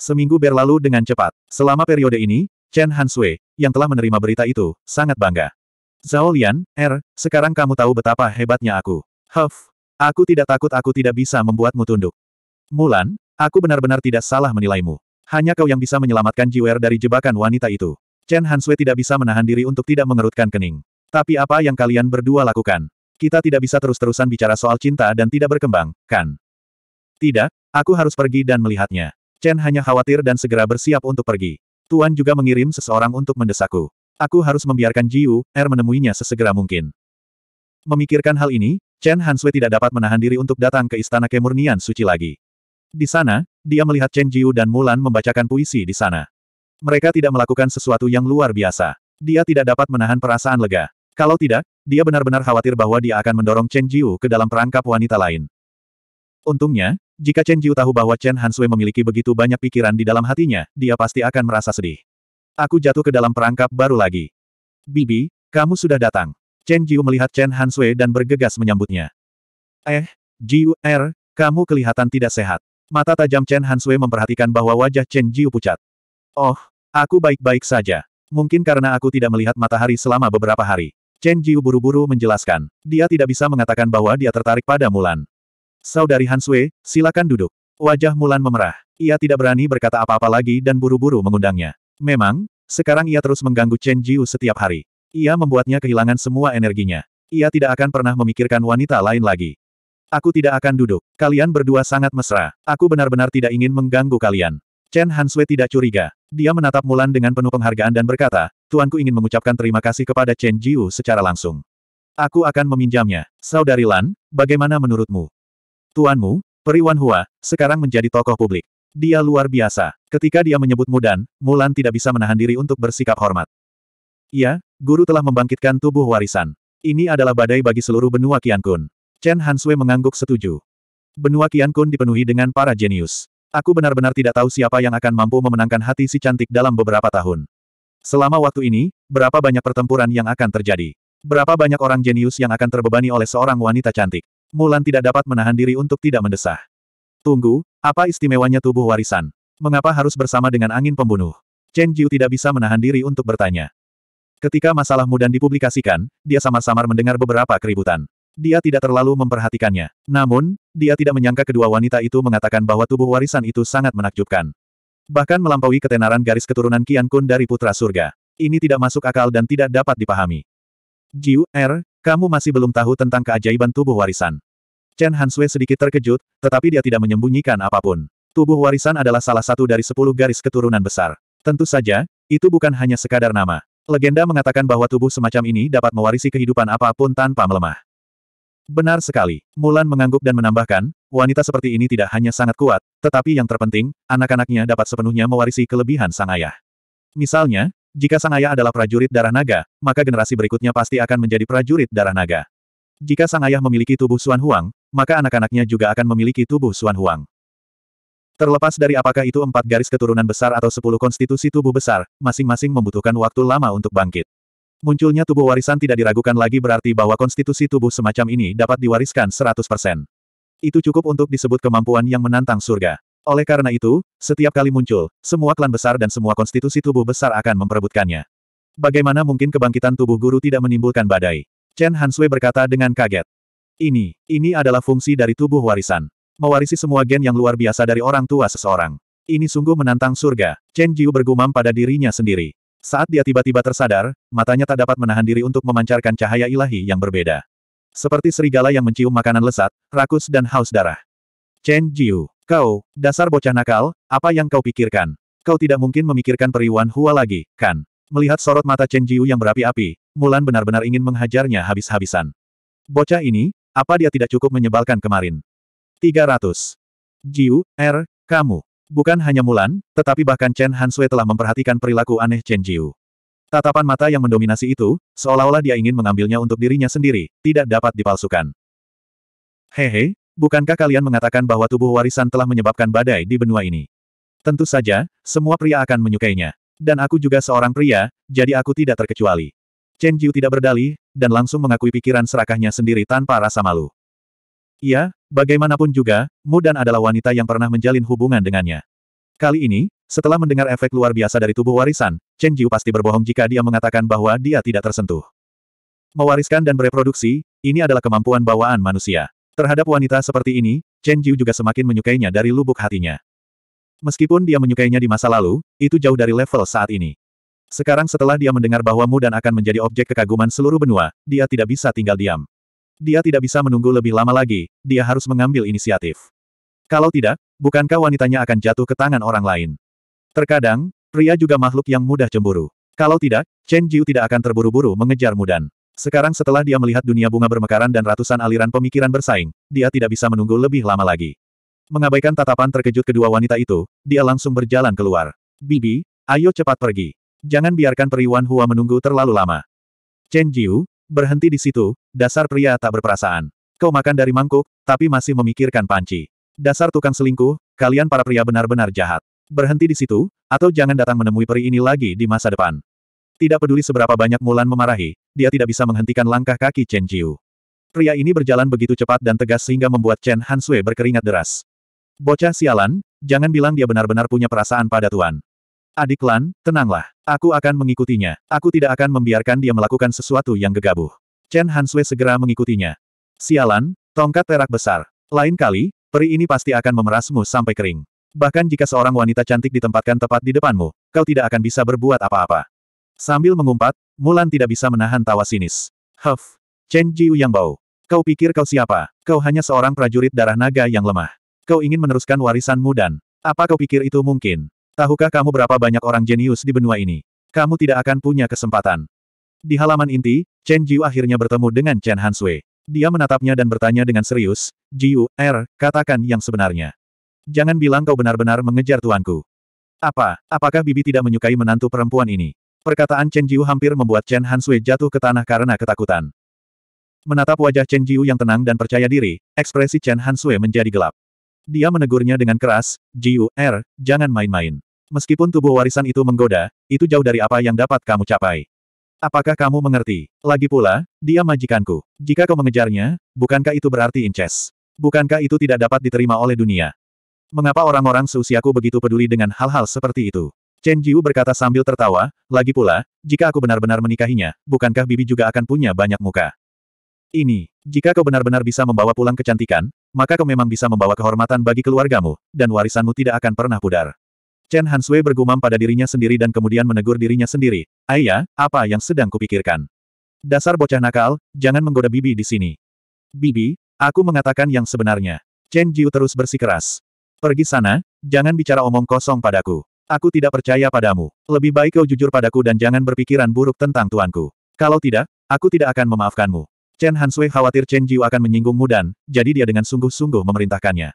Seminggu berlalu dengan cepat. Selama periode ini, Chen Hansui, yang telah menerima berita itu, sangat bangga. Zhao Lian, Er, sekarang kamu tahu betapa hebatnya aku. Huff, aku tidak takut aku tidak bisa membuatmu tunduk. Mulan, aku benar-benar tidak salah menilaimu. Hanya kau yang bisa menyelamatkan Jiwer dari jebakan wanita itu. Chen Hanswe tidak bisa menahan diri untuk tidak mengerutkan kening. Tapi apa yang kalian berdua lakukan? Kita tidak bisa terus-terusan bicara soal cinta dan tidak berkembang, kan? Tidak, aku harus pergi dan melihatnya. Chen hanya khawatir dan segera bersiap untuk pergi. Tuan juga mengirim seseorang untuk mendesakku. Aku harus membiarkan Ji Yu Er menemuinya sesegera mungkin. Memikirkan hal ini, Chen Hanswe tidak dapat menahan diri untuk datang ke Istana Kemurnian Suci lagi. Di sana, dia melihat Chen Jiu dan Mulan membacakan puisi di sana. Mereka tidak melakukan sesuatu yang luar biasa. Dia tidak dapat menahan perasaan lega. Kalau tidak, dia benar-benar khawatir bahwa dia akan mendorong Chen Jiu ke dalam perangkap wanita lain. Untungnya, jika Chen Jiu tahu bahwa Chen Hanswe memiliki begitu banyak pikiran di dalam hatinya, dia pasti akan merasa sedih. Aku jatuh ke dalam perangkap baru lagi. Bibi, kamu sudah datang. Chen Jiu melihat Chen Hansue dan bergegas menyambutnya. Eh, Jiu Er, kamu kelihatan tidak sehat. Mata tajam Chen Hansue memperhatikan bahwa wajah Chen Jiu pucat. Oh, aku baik-baik saja. Mungkin karena aku tidak melihat matahari selama beberapa hari. Chen Jiu buru-buru menjelaskan. Dia tidak bisa mengatakan bahwa dia tertarik pada Mulan. Saudari Hansue, silakan duduk. Wajah Mulan memerah. Ia tidak berani berkata apa-apa lagi dan buru-buru mengundangnya. Memang, sekarang ia terus mengganggu Chen Jiu setiap hari. Ia membuatnya kehilangan semua energinya. Ia tidak akan pernah memikirkan wanita lain lagi. Aku tidak akan duduk. Kalian berdua sangat mesra. Aku benar-benar tidak ingin mengganggu kalian. Chen Hansue tidak curiga. Dia menatap Mulan dengan penuh penghargaan dan berkata, Tuanku ingin mengucapkan terima kasih kepada Chen Jiu secara langsung. Aku akan meminjamnya. Saudari Lan, bagaimana menurutmu? Tuanmu, Peri Wan Hua, sekarang menjadi tokoh publik. Dia luar biasa. Ketika dia menyebut Mudan, Mulan tidak bisa menahan diri untuk bersikap hormat. Ya, guru telah membangkitkan tubuh warisan. Ini adalah badai bagi seluruh benua Qiankun. Chen Hansue mengangguk setuju. Benua Qiankun dipenuhi dengan para jenius. Aku benar-benar tidak tahu siapa yang akan mampu memenangkan hati si cantik dalam beberapa tahun. Selama waktu ini, berapa banyak pertempuran yang akan terjadi? Berapa banyak orang jenius yang akan terbebani oleh seorang wanita cantik? Mulan tidak dapat menahan diri untuk tidak mendesah. Tunggu, apa istimewanya tubuh warisan? Mengapa harus bersama dengan angin pembunuh? Chen Jiu tidak bisa menahan diri untuk bertanya. Ketika masalah mudan dipublikasikan, dia samar-samar mendengar beberapa keributan. Dia tidak terlalu memperhatikannya. Namun, dia tidak menyangka kedua wanita itu mengatakan bahwa tubuh warisan itu sangat menakjubkan. Bahkan melampaui ketenaran garis keturunan Qian Kun dari Putra Surga. Ini tidak masuk akal dan tidak dapat dipahami. Jiu, Er, kamu masih belum tahu tentang keajaiban tubuh warisan. Chen Hansue sedikit terkejut, tetapi dia tidak menyembunyikan apapun. Tubuh warisan adalah salah satu dari sepuluh garis keturunan besar. Tentu saja, itu bukan hanya sekadar nama. Legenda mengatakan bahwa tubuh semacam ini dapat mewarisi kehidupan apapun tanpa melemah. Benar sekali. Mulan mengangguk dan menambahkan, wanita seperti ini tidak hanya sangat kuat, tetapi yang terpenting, anak-anaknya dapat sepenuhnya mewarisi kelebihan sang ayah. Misalnya, jika sang ayah adalah prajurit darah naga, maka generasi berikutnya pasti akan menjadi prajurit darah naga. Jika sang ayah memiliki tubuh Xuan Huang, maka anak-anaknya juga akan memiliki tubuh Xuan Huang. Terlepas dari apakah itu empat garis keturunan besar atau sepuluh konstitusi tubuh besar, masing-masing membutuhkan waktu lama untuk bangkit. Munculnya tubuh warisan tidak diragukan lagi berarti bahwa konstitusi tubuh semacam ini dapat diwariskan 100%. Itu cukup untuk disebut kemampuan yang menantang surga. Oleh karena itu, setiap kali muncul, semua klan besar dan semua konstitusi tubuh besar akan memperebutkannya. Bagaimana mungkin kebangkitan tubuh guru tidak menimbulkan badai? Chen Hansui berkata dengan kaget. Ini, ini adalah fungsi dari tubuh warisan. Mewarisi semua gen yang luar biasa dari orang tua seseorang. Ini sungguh menantang surga, Chen Jiu bergumam pada dirinya sendiri. Saat dia tiba-tiba tersadar, matanya tak dapat menahan diri untuk memancarkan cahaya ilahi yang berbeda. Seperti serigala yang mencium makanan lesat, rakus dan haus darah. Chen Jiu, kau, dasar bocah nakal, apa yang kau pikirkan? Kau tidak mungkin memikirkan periwan Hua lagi, kan? Melihat sorot mata Chen Jiu yang berapi-api, Mulan benar-benar ingin menghajarnya habis-habisan. Bocah ini, apa dia tidak cukup menyebalkan kemarin? 300. Jiu, Er, kamu. Bukan hanya Mulan, tetapi bahkan Chen Hansue telah memperhatikan perilaku aneh Chen Jiu. Tatapan mata yang mendominasi itu, seolah-olah dia ingin mengambilnya untuk dirinya sendiri, tidak dapat dipalsukan. Hehe, bukankah kalian mengatakan bahwa tubuh warisan telah menyebabkan badai di benua ini? Tentu saja, semua pria akan menyukainya. Dan aku juga seorang pria, jadi aku tidak terkecuali. Chen Jiu tidak berdalih, dan langsung mengakui pikiran serakahnya sendiri tanpa rasa malu. Iya, bagaimanapun juga, Mu Dan adalah wanita yang pernah menjalin hubungan dengannya. Kali ini, setelah mendengar efek luar biasa dari tubuh warisan, Chen Jiu pasti berbohong jika dia mengatakan bahwa dia tidak tersentuh. Mewariskan dan bereproduksi, ini adalah kemampuan bawaan manusia. Terhadap wanita seperti ini, Chen Jiu juga semakin menyukainya dari lubuk hatinya. Meskipun dia menyukainya di masa lalu, itu jauh dari level saat ini. Sekarang setelah dia mendengar bahwa Mu Dan akan menjadi objek kekaguman seluruh benua, dia tidak bisa tinggal diam. Dia tidak bisa menunggu lebih lama lagi, dia harus mengambil inisiatif. Kalau tidak, bukankah wanitanya akan jatuh ke tangan orang lain? Terkadang, pria juga makhluk yang mudah cemburu. Kalau tidak, Chen Jiu tidak akan terburu-buru mengejar Mudan. Sekarang setelah dia melihat dunia bunga bermekaran dan ratusan aliran pemikiran bersaing, dia tidak bisa menunggu lebih lama lagi. Mengabaikan tatapan terkejut kedua wanita itu, dia langsung berjalan keluar. Bibi, ayo cepat pergi. Jangan biarkan Wan Hua menunggu terlalu lama. Chen Jiu, berhenti di situ, dasar pria tak berperasaan. Kau makan dari mangkuk, tapi masih memikirkan panci. Dasar tukang selingkuh, kalian para pria benar-benar jahat. Berhenti di situ, atau jangan datang menemui peri ini lagi di masa depan. Tidak peduli seberapa banyak Mulan memarahi, dia tidak bisa menghentikan langkah kaki Chen Jiu. Pria ini berjalan begitu cepat dan tegas sehingga membuat Chen Hansue berkeringat deras. Bocah sialan, jangan bilang dia benar-benar punya perasaan pada Tuan. Adik Lan, tenanglah. Aku akan mengikutinya. Aku tidak akan membiarkan dia melakukan sesuatu yang gegabah. Chen Hanswe segera mengikutinya. Sialan, tongkat perak besar. Lain kali, peri ini pasti akan memerasmu sampai kering. Bahkan jika seorang wanita cantik ditempatkan tepat di depanmu, kau tidak akan bisa berbuat apa-apa. Sambil mengumpat, Mulan tidak bisa menahan tawa sinis. Huff! Chen Jiu yang bau. Kau pikir kau siapa? Kau hanya seorang prajurit darah naga yang lemah. Kau ingin meneruskan warisanmu dan... Apa kau pikir itu mungkin? Tahukah kamu berapa banyak orang jenius di benua ini? Kamu tidak akan punya kesempatan. Di halaman inti, Chen Jiu akhirnya bertemu dengan Chen Hansui. Dia menatapnya dan bertanya dengan serius, Jiu, Er, katakan yang sebenarnya. Jangan bilang kau benar-benar mengejar tuanku. Apa, apakah Bibi tidak menyukai menantu perempuan ini? Perkataan Chen Jiu hampir membuat Chen Hansui jatuh ke tanah karena ketakutan. Menatap wajah Chen Jiu yang tenang dan percaya diri, ekspresi Chen Hansui menjadi gelap. Dia menegurnya dengan keras, Jiu, Er, jangan main-main. Meskipun tubuh warisan itu menggoda, itu jauh dari apa yang dapat kamu capai. Apakah kamu mengerti? Lagi pula, dia majikanku. Jika kau mengejarnya, bukankah itu berarti inces? Bukankah itu tidak dapat diterima oleh dunia? Mengapa orang-orang seusiaku begitu peduli dengan hal-hal seperti itu? Chen Jiu berkata sambil tertawa, lagi pula, jika aku benar-benar menikahinya, bukankah bibi juga akan punya banyak muka? Ini, jika kau benar-benar bisa membawa pulang kecantikan, maka kau memang bisa membawa kehormatan bagi keluargamu, dan warisanmu tidak akan pernah pudar. Chen Hansui bergumam pada dirinya sendiri dan kemudian menegur dirinya sendiri, Ayah, apa yang sedang kupikirkan? Dasar bocah nakal, jangan menggoda Bibi di sini. Bibi, aku mengatakan yang sebenarnya. Chen Jiu terus bersikeras. Pergi sana, jangan bicara omong kosong padaku. Aku tidak percaya padamu. Lebih baik kau jujur padaku dan jangan berpikiran buruk tentang tuanku. Kalau tidak, aku tidak akan memaafkanmu. Chen Hansui khawatir Chen Jiu akan menyinggungmu dan, jadi dia dengan sungguh-sungguh memerintahkannya.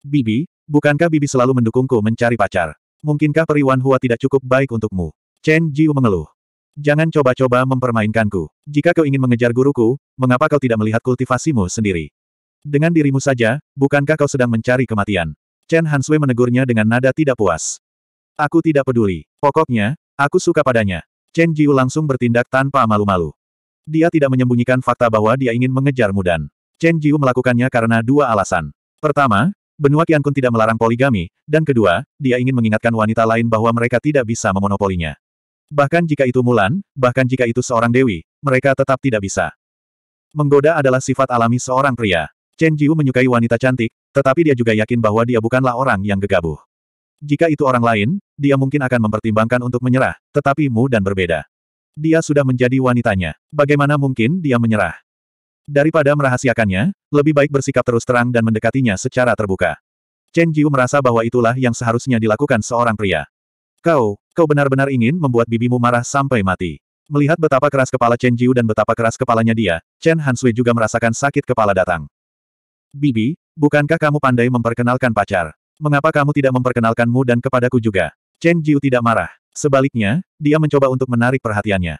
Bibi, bukankah Bibi selalu mendukungku mencari pacar? Mungkinkah periwan Hua tidak cukup baik untukmu? Chen Jiu mengeluh. Jangan coba-coba mempermainkanku. Jika kau ingin mengejar guruku, mengapa kau tidak melihat kultivasimu sendiri? Dengan dirimu saja, bukankah kau sedang mencari kematian? Chen Hansui menegurnya dengan nada tidak puas. Aku tidak peduli. Pokoknya, aku suka padanya. Chen Jiu langsung bertindak tanpa malu-malu. Dia tidak menyembunyikan fakta bahwa dia ingin mengejar Mudan. Chen Jiu melakukannya karena dua alasan. Pertama, benua Qiankun tidak melarang poligami, dan kedua, dia ingin mengingatkan wanita lain bahwa mereka tidak bisa memonopolinya. Bahkan jika itu Mulan, bahkan jika itu seorang dewi, mereka tetap tidak bisa. Menggoda adalah sifat alami seorang pria. Chen Jiu menyukai wanita cantik, tetapi dia juga yakin bahwa dia bukanlah orang yang gegabah. Jika itu orang lain, dia mungkin akan mempertimbangkan untuk menyerah, tetapi Mu dan berbeda. Dia sudah menjadi wanitanya. Bagaimana mungkin dia menyerah? Daripada merahasiakannya, lebih baik bersikap terus terang dan mendekatinya secara terbuka. Chen Jiu merasa bahwa itulah yang seharusnya dilakukan seorang pria. Kau, kau benar-benar ingin membuat bibimu marah sampai mati. Melihat betapa keras kepala Chen Jiu dan betapa keras kepalanya dia, Chen Hansui juga merasakan sakit kepala datang. Bibi, bukankah kamu pandai memperkenalkan pacar? Mengapa kamu tidak memperkenalkanmu dan kepadaku juga? Chen Jiu tidak marah. Sebaliknya, dia mencoba untuk menarik perhatiannya.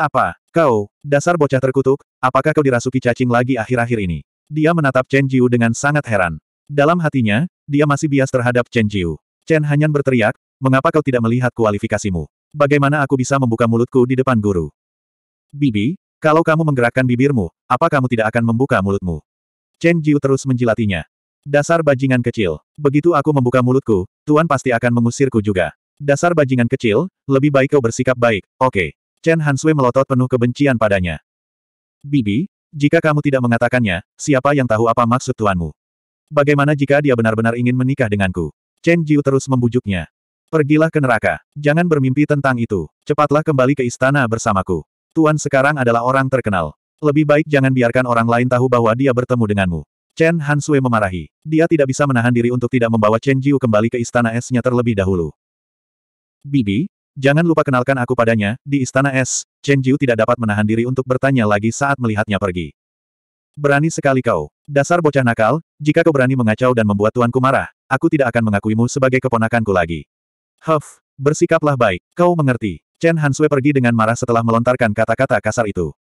Apa, kau, dasar bocah terkutuk, apakah kau dirasuki cacing lagi akhir-akhir ini? Dia menatap Chen Jiu dengan sangat heran. Dalam hatinya, dia masih bias terhadap Chen Jiu. Chen Hanyan berteriak, mengapa kau tidak melihat kualifikasimu? Bagaimana aku bisa membuka mulutku di depan guru? Bibi, kalau kamu menggerakkan bibirmu, apa kamu tidak akan membuka mulutmu? Chen Jiu terus menjilatinya. Dasar bajingan kecil. Begitu aku membuka mulutku, Tuan pasti akan mengusirku juga. Dasar bajingan kecil, lebih baik kau bersikap baik, oke. Okay. Chen Hanswe melotot penuh kebencian padanya. Bibi, jika kamu tidak mengatakannya, siapa yang tahu apa maksud tuanmu? Bagaimana jika dia benar-benar ingin menikah denganku? Chen Jiu terus membujuknya. Pergilah ke neraka. Jangan bermimpi tentang itu. Cepatlah kembali ke istana bersamaku. Tuan sekarang adalah orang terkenal. Lebih baik jangan biarkan orang lain tahu bahwa dia bertemu denganmu. Chen Hansue memarahi. Dia tidak bisa menahan diri untuk tidak membawa Chen Jiu kembali ke istana esnya terlebih dahulu. Bibi, jangan lupa kenalkan aku padanya, di Istana Es, Chen Jiu tidak dapat menahan diri untuk bertanya lagi saat melihatnya pergi. Berani sekali kau. Dasar bocah nakal, jika kau berani mengacau dan membuat tuanku marah, aku tidak akan mengakuimu sebagai keponakanku lagi. Huff, bersikaplah baik, kau mengerti. Chen Hansue pergi dengan marah setelah melontarkan kata-kata kasar itu.